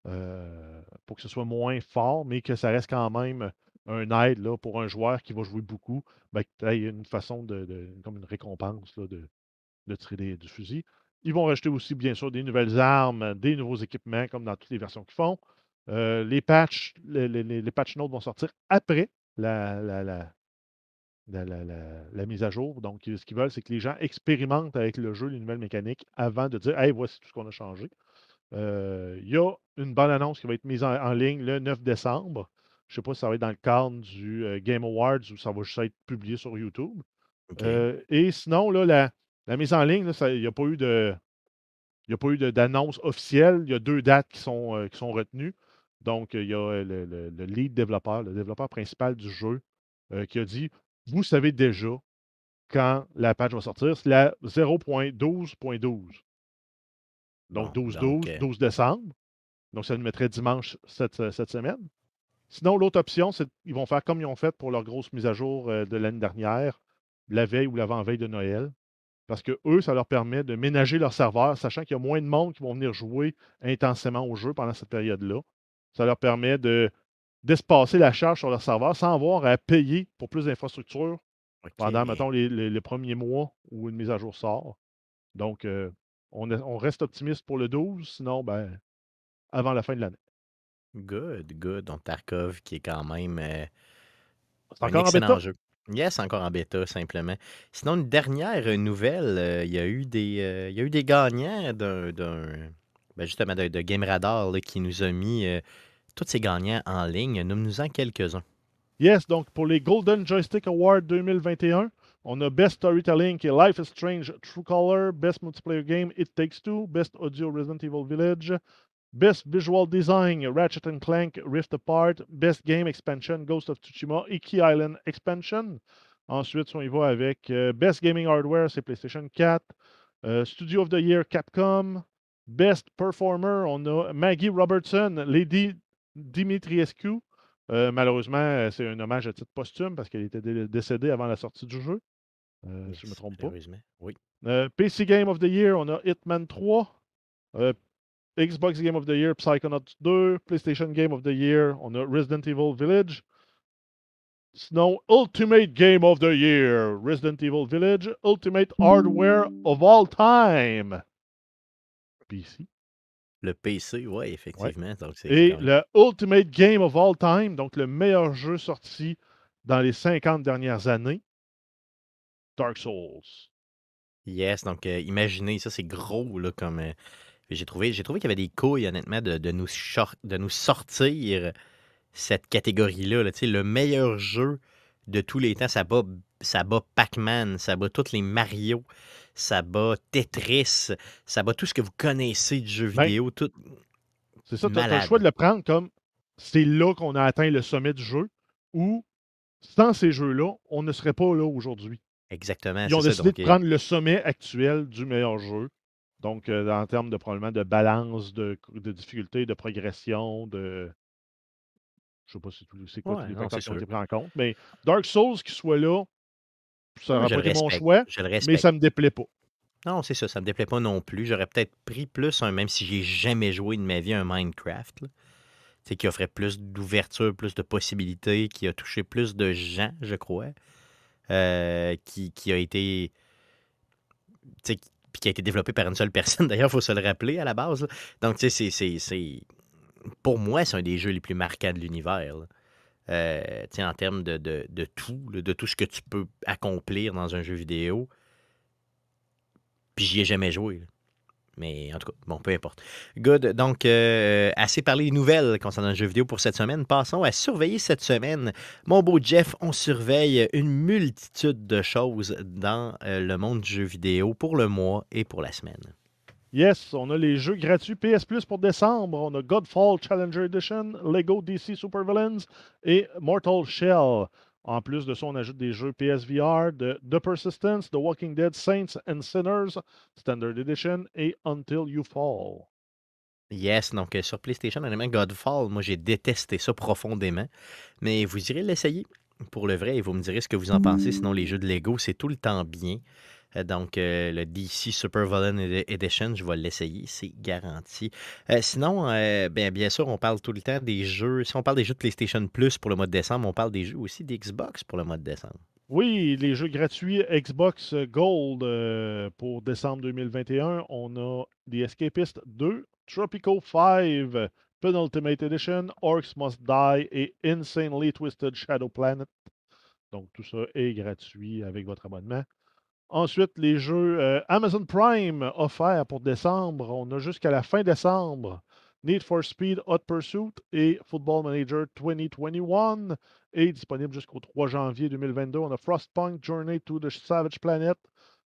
euh, pour que ce soit moins fort, mais que ça reste quand même un aide pour un joueur qui va jouer beaucoup. Ben, il y a une façon de, comme une récompense de, de tirer du fusil. Ils vont rajouter aussi, bien sûr, des nouvelles armes, euh, des nouveaux équipements, comme dans toutes les versions qu'ils font. Euh, les patchs, les, patch notes vont sortir après la, la, la, mise à jour. Donc, ce qu'ils veulent, c'est que les gens expérimentent avec le jeu les nouvelles mécaniques avant de dire Hey, voici tout ce qu'on a changé. Euh, il y a une bonne annonce qui va être mise en, ligne le 9 décembre. Je ne sais pas si ça va être dans le cadre du Game Awards ou ça va juste être publié sur YouTube. et sinon, là, la, la mise en ligne, il n'y a pas eu d'annonce officielle. Il y a deux dates qui sont, euh, retenues. Donc, il y a euh, le, lead développeur, le développeur principal du jeu, euh, qui a dit Vous savez déjà quand la page va sortir, c'est la 0.12.12. Donc, 12-12, ah, 12 décembre. Donc, ça nous mettrait dimanche cette, cette semaine. Sinon, l'autre option, c'est qu'ils vont faire comme ils ont fait pour leur grosse mise à jour de l'année dernière, la veille ou l'avant-veille de Noël. Parce que eux, ça leur permet de ménager leur serveur, sachant qu'il y a moins de monde qui vont venir jouer intensément au jeu pendant cette période-là. Ça leur permet de d'espacer la charge sur leur serveur sans avoir à payer pour plus d'infrastructures pendant, mettons, les, premiers mois où une mise à jour sort. Donc, euh, on, reste optimiste pour le 12, sinon, ben, avant la fin de l'année. Good, good. Donc, Tarkov, qui est quand même euh, encore en Jeu. Yes, encore en bêta, simplement. Sinon, une dernière nouvelle, euh, il, y a eu des, euh, y a eu des gagnants d'un. Ben, justement, de, de Game Radar qui nous a mis euh, tous ces gagnants en ligne. Nomme-nous-en quelques-uns. Yes, donc pour les Golden Joystick Awards 2021, on a Best Storytelling qui est Life is Strange True Color, Best Multiplayer Game It Takes Two, Best Audio Resident Evil Village, Best Visual Design, Ratchet Clank, Rift Apart. Best Game Expansion, Ghost of Tsushima Iki Island Expansion. Ensuite, on y va avec euh, Best Gaming Hardware, c'est PlayStation 4. Euh, Studio of the Year, Capcom. Best Performer, on a Maggie Robertson, Lady Dimitriescu. Euh, malheureusement, c'est un hommage à titre posthume parce qu'elle était décédée avant la sortie du jeu. si je ne me trompe pas. PC Game of the Year, on a Hitman 3. Xbox Game of the Year, Psychonauts 2, PlayStation Game of the Year, on a Resident Evil Village. Snow Ultimate Game of the Year, Resident Evil Village, Ultimate Hardware of All Time. PC. Le PC, oui, effectivement. Et le Ultimate Game of All Time, donc le meilleur jeu sorti dans les 50 dernières années, Dark Souls. Yes, donc euh, imaginez, ça c'est gros là, comme, euh, j'ai trouvé, j'ai trouvé qu'il y avait des couilles, honnêtement, de, nous, de nous sortir cette catégorie-là. Le meilleur jeu de tous les temps, ça bat, ça Pac-Man, ça bat tous les Mario, ça bat Tetris, ça bat tout ce que vous connaissez de jeux ben, vidéo. tout... C'est ça, tu as, le choix de le prendre comme c'est là qu'on a atteint le sommet du jeu ou sans ces jeux-là, on ne serait pas là aujourd'hui. Exactement. Ils ont décidé de euh, prendre le sommet actuel du meilleur jeu donc, euh, en termes de probablement de balance, de, de difficulté, de progression, de. Je ne sais pas si c'est quoi les ont pris en compte, mais Dark Souls qui soit là, ça aurait été mon choix, mais ça ne me déplaît pas. Non, c'est ça, ça ne me déplaît pas non plus. J'aurais peut-être pris plus même si j'ai jamais joué de ma vie un Minecraft. c'est qui offrait plus d'ouverture, plus de possibilités, qui a touché plus de gens, je crois, euh, qui, qui, a été, puis qui a été développé par une seule personne. D'ailleurs, il faut se le rappeler à la base. Donc, tu sais, c'est. Pour moi, c'est un des jeux les plus marquants de l'univers. Euh, sais, en termes de, tout, de tout ce que tu peux accomplir dans un jeu vidéo. Puis j'y ai jamais joué. Mais en tout cas, bon, peu importe. Good. Donc, euh, assez parlé des nouvelles concernant le jeu vidéo pour cette semaine. Passons à surveiller cette semaine. Mon beau Jeff, on surveille une multitude de choses dans euh, le monde du jeu vidéo pour le mois et pour la semaine. Yes, on a les jeux gratuits PS Plus pour décembre. On a Godfall Challenger Edition, Lego DC Super Villains et Mortal Shell. En plus de ça, on ajoute des jeux PSVR de The Persistence, The Walking Dead, Saints and Sinners, Standard Edition et Until You Fall. Yes, donc euh, sur PlayStation, même Godfall, moi j'ai détesté ça profondément, mais vous irez l'essayer pour le vrai et vous me direz ce que vous en pensez. Sinon, les jeux de Lego, c'est tout le temps bien. Euh, donc, euh, le DC Super Villain Edition, je vais l'essayer, c'est garanti. Euh, sinon, ben, bien, sûr, on parle tout le temps des jeux. Si on parle des jeux de PlayStation Plus pour le mois de décembre, on parle des jeux aussi d'Xbox pour le mois de décembre. Oui, les jeux gratuits Xbox Gold pour décembre 2021. On a The Escapist 2, Tropical 5, Penultimate Edition, Orcs Must Die et Insanely Twisted Shadow Planet. Donc tout ça est gratuit avec votre abonnement. Ensuite, les jeux euh, Amazon Prime offerts pour décembre. On a jusqu'à la fin décembre Need for Speed Hot Pursuit et Football Manager 2021 est disponible jusqu'au 3 janvier 2022. On a Frostpunk Journey to the Savage Planet,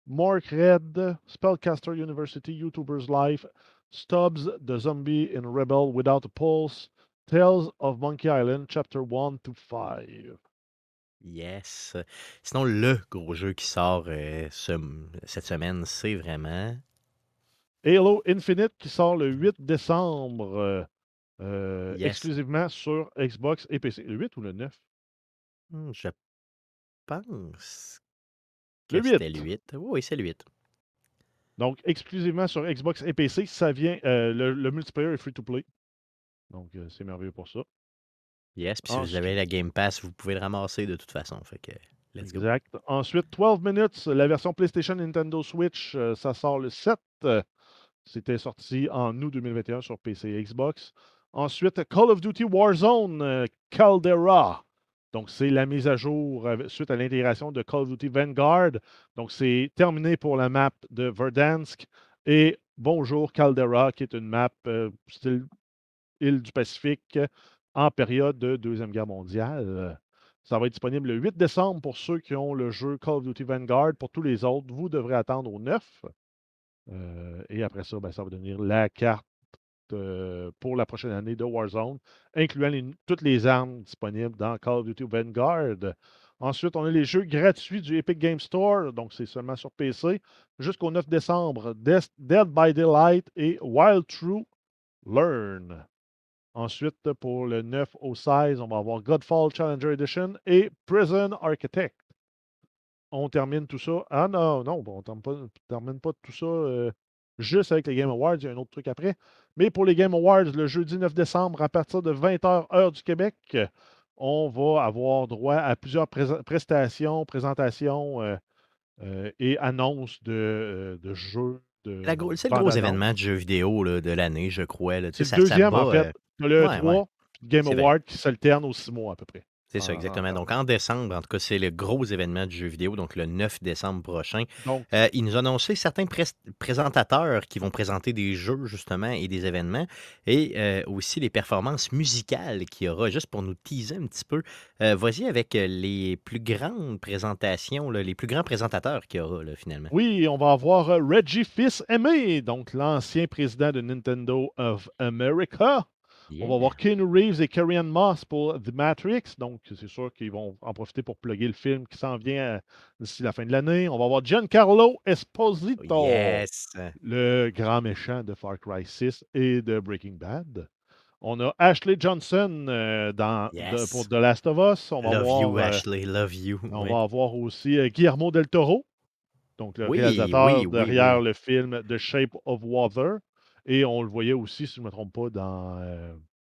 Mark Red, Spellcaster University, YouTuber's Life, Stubbs, The Zombie in Rebel Without a Pulse, Tales of Monkey Island, Chapter 1 to 5. Yes. Sinon, le gros jeu qui sort euh, cette semaine, c'est vraiment. Halo Infinite qui sort le 8 décembre euh, euh, exclusivement sur Xbox et PC. Le 8 ou le 9 hum, Je pense que c'était le 8. oui, c'est le 8. Donc, exclusivement sur Xbox et PC, ça vient. le, le multiplayer est free to play. Donc, c'est merveilleux pour ça. Yes, puis si vous avez la Game Pass, vous pouvez le ramasser de toute façon. Fait let's go. Exact. Ensuite, 12 minutes, la version PlayStation Nintendo Switch, euh, ça sort le 7. C'était sorti en août 2021 sur PC et Xbox. Ensuite, Call of Duty Warzone euh, Caldera. Donc, c'est la mise à jour euh, suite à l'intégration de Call of Duty Vanguard. Donc, c'est terminé pour la map de Verdansk. Et bonjour Caldera, qui est une map style île du Pacifique en période de Deuxième Guerre mondiale. Ça va être disponible le 8 décembre pour ceux qui ont le jeu Call of Duty Vanguard. Pour tous les autres, vous devrez attendre au 9. Euh, et après ça, ben, ça va devenir la carte euh, pour la prochaine année de Warzone, incluant toutes les armes disponibles dans Call of Duty Vanguard. Ensuite, on a les jeux gratuits du Epic Game Store, donc c'est seulement sur PC, jusqu'au 9 décembre. Dead by Daylight et Wild True Learn. Ensuite, pour le 9 au 16, on va avoir Godfall Challenger Edition et Prison Architect. On termine tout ça. Ah non, non, on ne termine pas tout ça euh, juste avec les Game Awards. Il y a un autre truc après. Mais pour les Game Awards, le jeudi 9 décembre, à partir de 20h, heure du Québec, on va avoir droit à plusieurs prestations, présentations euh, euh, et annonces de jeux, c'est le gros événement de jeux vidéo là, de l'année, je crois. tu sais, le deuxième, en fait. Euh, le Game Award, qui s'alterne aux six mois à peu près. C'est ça, ah, exactement. Ah, donc, ah. en décembre, en tout cas, c'est le gros événement du jeu vidéo, donc le 9 décembre prochain. Euh, ils nous ont annoncé certains présentateurs qui vont présenter des jeux, justement, et des événements, et euh, aussi les performances musicales qu'il y aura, juste pour nous teaser un petit peu. Euh, voici avec les plus grandes présentations, les plus grands présentateurs qu'il y aura, finalement. Oui, on va avoir Reggie Fils-Aimé, donc l'ancien président de Nintendo of America. On va voir Ken Reeves et Carrie Moss pour The Matrix. Donc, c'est sûr qu'ils vont en profiter pour plugger le film qui s'en vient euh, d'ici la fin de l'année. On va voir Giancarlo Esposito, oh, le grand méchant de Far Cry 6 et de Breaking Bad. On a Ashley Johnson euh, dans, pour The Last of Us. On va love you, euh, Ashley, love you. On va avoir aussi Guillermo del Toro, donc le réalisateur derrière le film The Shape of Water. Et on le voyait aussi, si je ne me trompe pas, dans euh,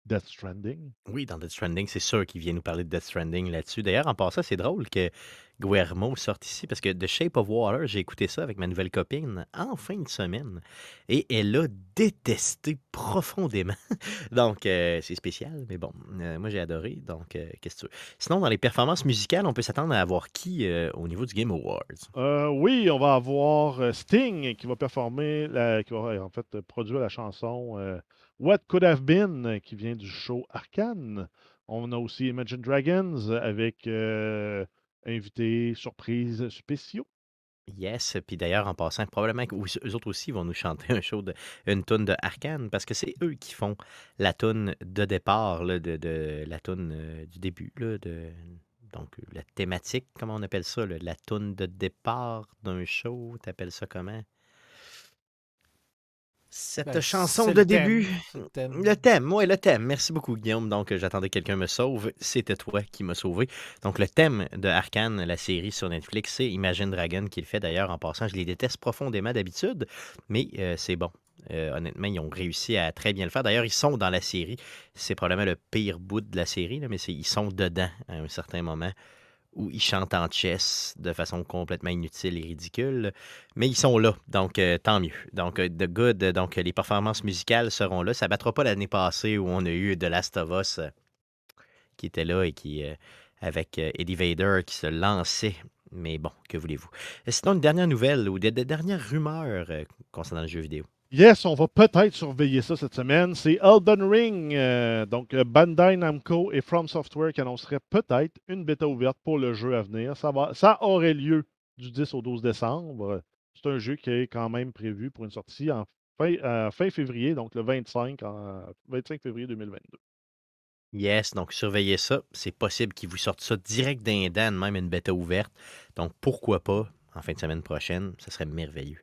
Death Stranding. Oui, dans Death Stranding, c'est sûr qu'il vient nous parler de Death Stranding là-dessus. D'ailleurs, en passant, c'est drôle que Guermo sorte ici parce que The Shape of Water, j'ai écouté ça avec ma nouvelle copine en fin de semaine et elle l'a détesté profondément. Donc, euh, c'est spécial, mais bon, euh, moi j'ai adoré. Donc, euh, qu'est-ce que tu veux? Sinon, dans les performances musicales, on peut s'attendre à avoir qui au niveau du Game Awards? oui, on va avoir Sting qui va performer, qui va en fait produire la chanson. What Could Have Been, euh, qui vient du show Arcane. On a aussi Imagine Dragons euh, avec euh, invités, surprises spéciaux. Yes, puis d'ailleurs, en passant, probablement qu'eux autres aussi vont nous chanter un show de, une toune de Arcane, parce que c'est eux qui font la toune de départ, là, de, de, la toune du début, de, donc la thématique, comment on appelle ça, la toune de départ d'un show, t'appelles ça comment? Cette ben, chanson de début, le thème, oui, le thème. Merci beaucoup, Guillaume. Donc, j'attendais que quelqu'un me sauve. C'était toi qui m'as sauvé. Donc, le thème de Arkane, la série sur Netflix, c'est Imagine Dragon qui le fait d'ailleurs en passant. Je les déteste profondément d'habitude, mais euh, c'est bon. Euh, honnêtement, ils ont réussi à très bien le faire. D'ailleurs, ils sont dans la série. C'est probablement le pire bout de la série, mais ils sont dedans à un certain moment où ils chantent en chess de façon complètement inutile et ridicule. Mais ils sont là, donc euh, tant mieux. Donc, euh, The Good, donc les performances musicales seront là. Ça ne battra pas l'année passée où on a eu The Last of Us euh, qui était là et qui, avec Eddie Vader qui se lançait. Mais bon, que voulez-vous? Sinon, une dernière nouvelle ou des dernières rumeurs concernant le jeu vidéo. Yes, on va peut-être surveiller ça cette semaine. C'est Elden Ring, euh, donc euh, Bandai Namco et From Software qui annonceraient peut-être une bêta ouverte pour le jeu à venir. Ça, va, ça aurait lieu du 10 au 12 décembre. C'est un jeu qui est quand même prévu pour une sortie en fin, euh, février, donc le 25, février 2022. Yes, donc surveillez ça. C'est possible qu'ils vous sortent ça direct d'un même une bêta ouverte. Donc pourquoi pas en fin de semaine prochaine. Ce serait merveilleux.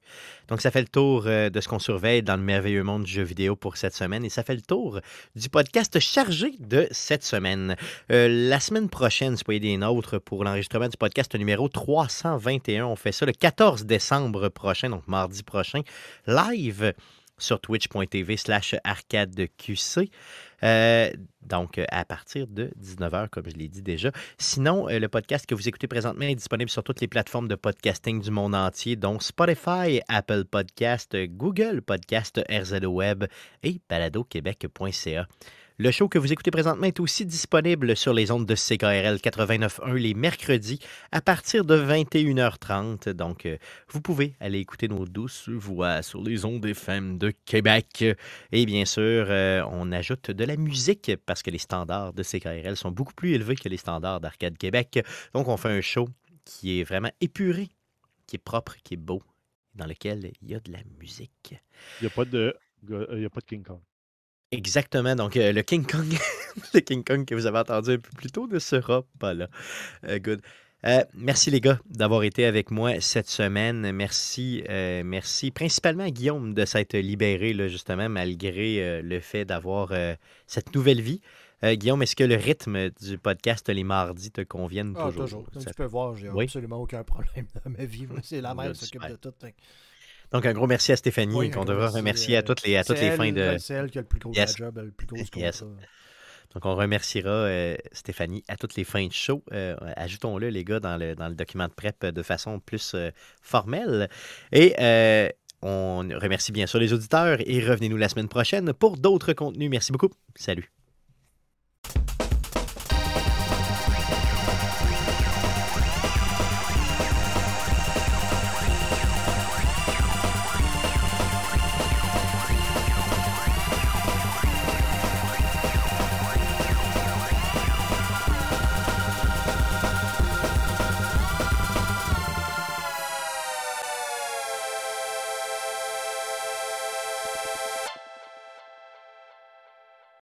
Donc, ça fait le tour euh, de ce qu'on surveille dans le merveilleux monde du jeu vidéo pour cette semaine et ça fait le tour du podcast chargé de cette semaine. Euh, la semaine prochaine, soyez des nôtres pour l'enregistrement du podcast numéro 321. On fait ça le 14 décembre prochain, donc mardi prochain, live sur twitch.tv slash arcadeqc. Euh, donc, à partir de 19h, comme je l'ai dit déjà. Sinon, euh, le podcast que vous écoutez présentement est disponible sur toutes les plateformes de podcasting du monde entier, dont Spotify, Apple Podcast, Google Podcast, RZO Web et baladoquebec.ca. Le show que vous écoutez présentement est aussi disponible sur les ondes de CKRL 89.1 les mercredis à partir de 21h30. Donc, euh, vous pouvez aller écouter nos douces voix sur les ondes des FM de Québec. Et bien sûr, euh, on ajoute de la musique parce que les standards de CKRL sont beaucoup plus élevés que les standards d'Arcade Québec. Donc, on fait un show qui est vraiment épuré, qui est propre, qui est beau, dans lequel il y a de la musique. Il n'y a pas de euh, il a pas de King Kong. Exactement. Donc, euh, le King Kong, le King Kong que vous avez entendu un peu plus tôt ne sera pas là. Euh, good. Euh, merci les gars d'avoir été avec moi cette semaine. Merci, merci principalement à Guillaume de s'être libéré là, justement malgré le fait d'avoir cette nouvelle vie. Guillaume, est-ce que le rythme du podcast les mardis te conviennent ah, toujours? Toujours. Comme tu peux voir, j'ai absolument aucun problème dans ma vie. C'est la même, qui s'occupe de tout. Donc, un gros merci à Stéphanie qu'on devra remercier à euh, toutes les, à toutes les fins de. C'est elle qui a le plus gros yes. le Donc, on remerciera euh, Stéphanie à toutes les fins de show. Euh, ajoutons-le, les gars, dans le, document de PrEP de façon plus formelle. Et on remercie bien sûr les auditeurs et revenez-nous la semaine prochaine pour d'autres contenus. Merci beaucoup. Salut.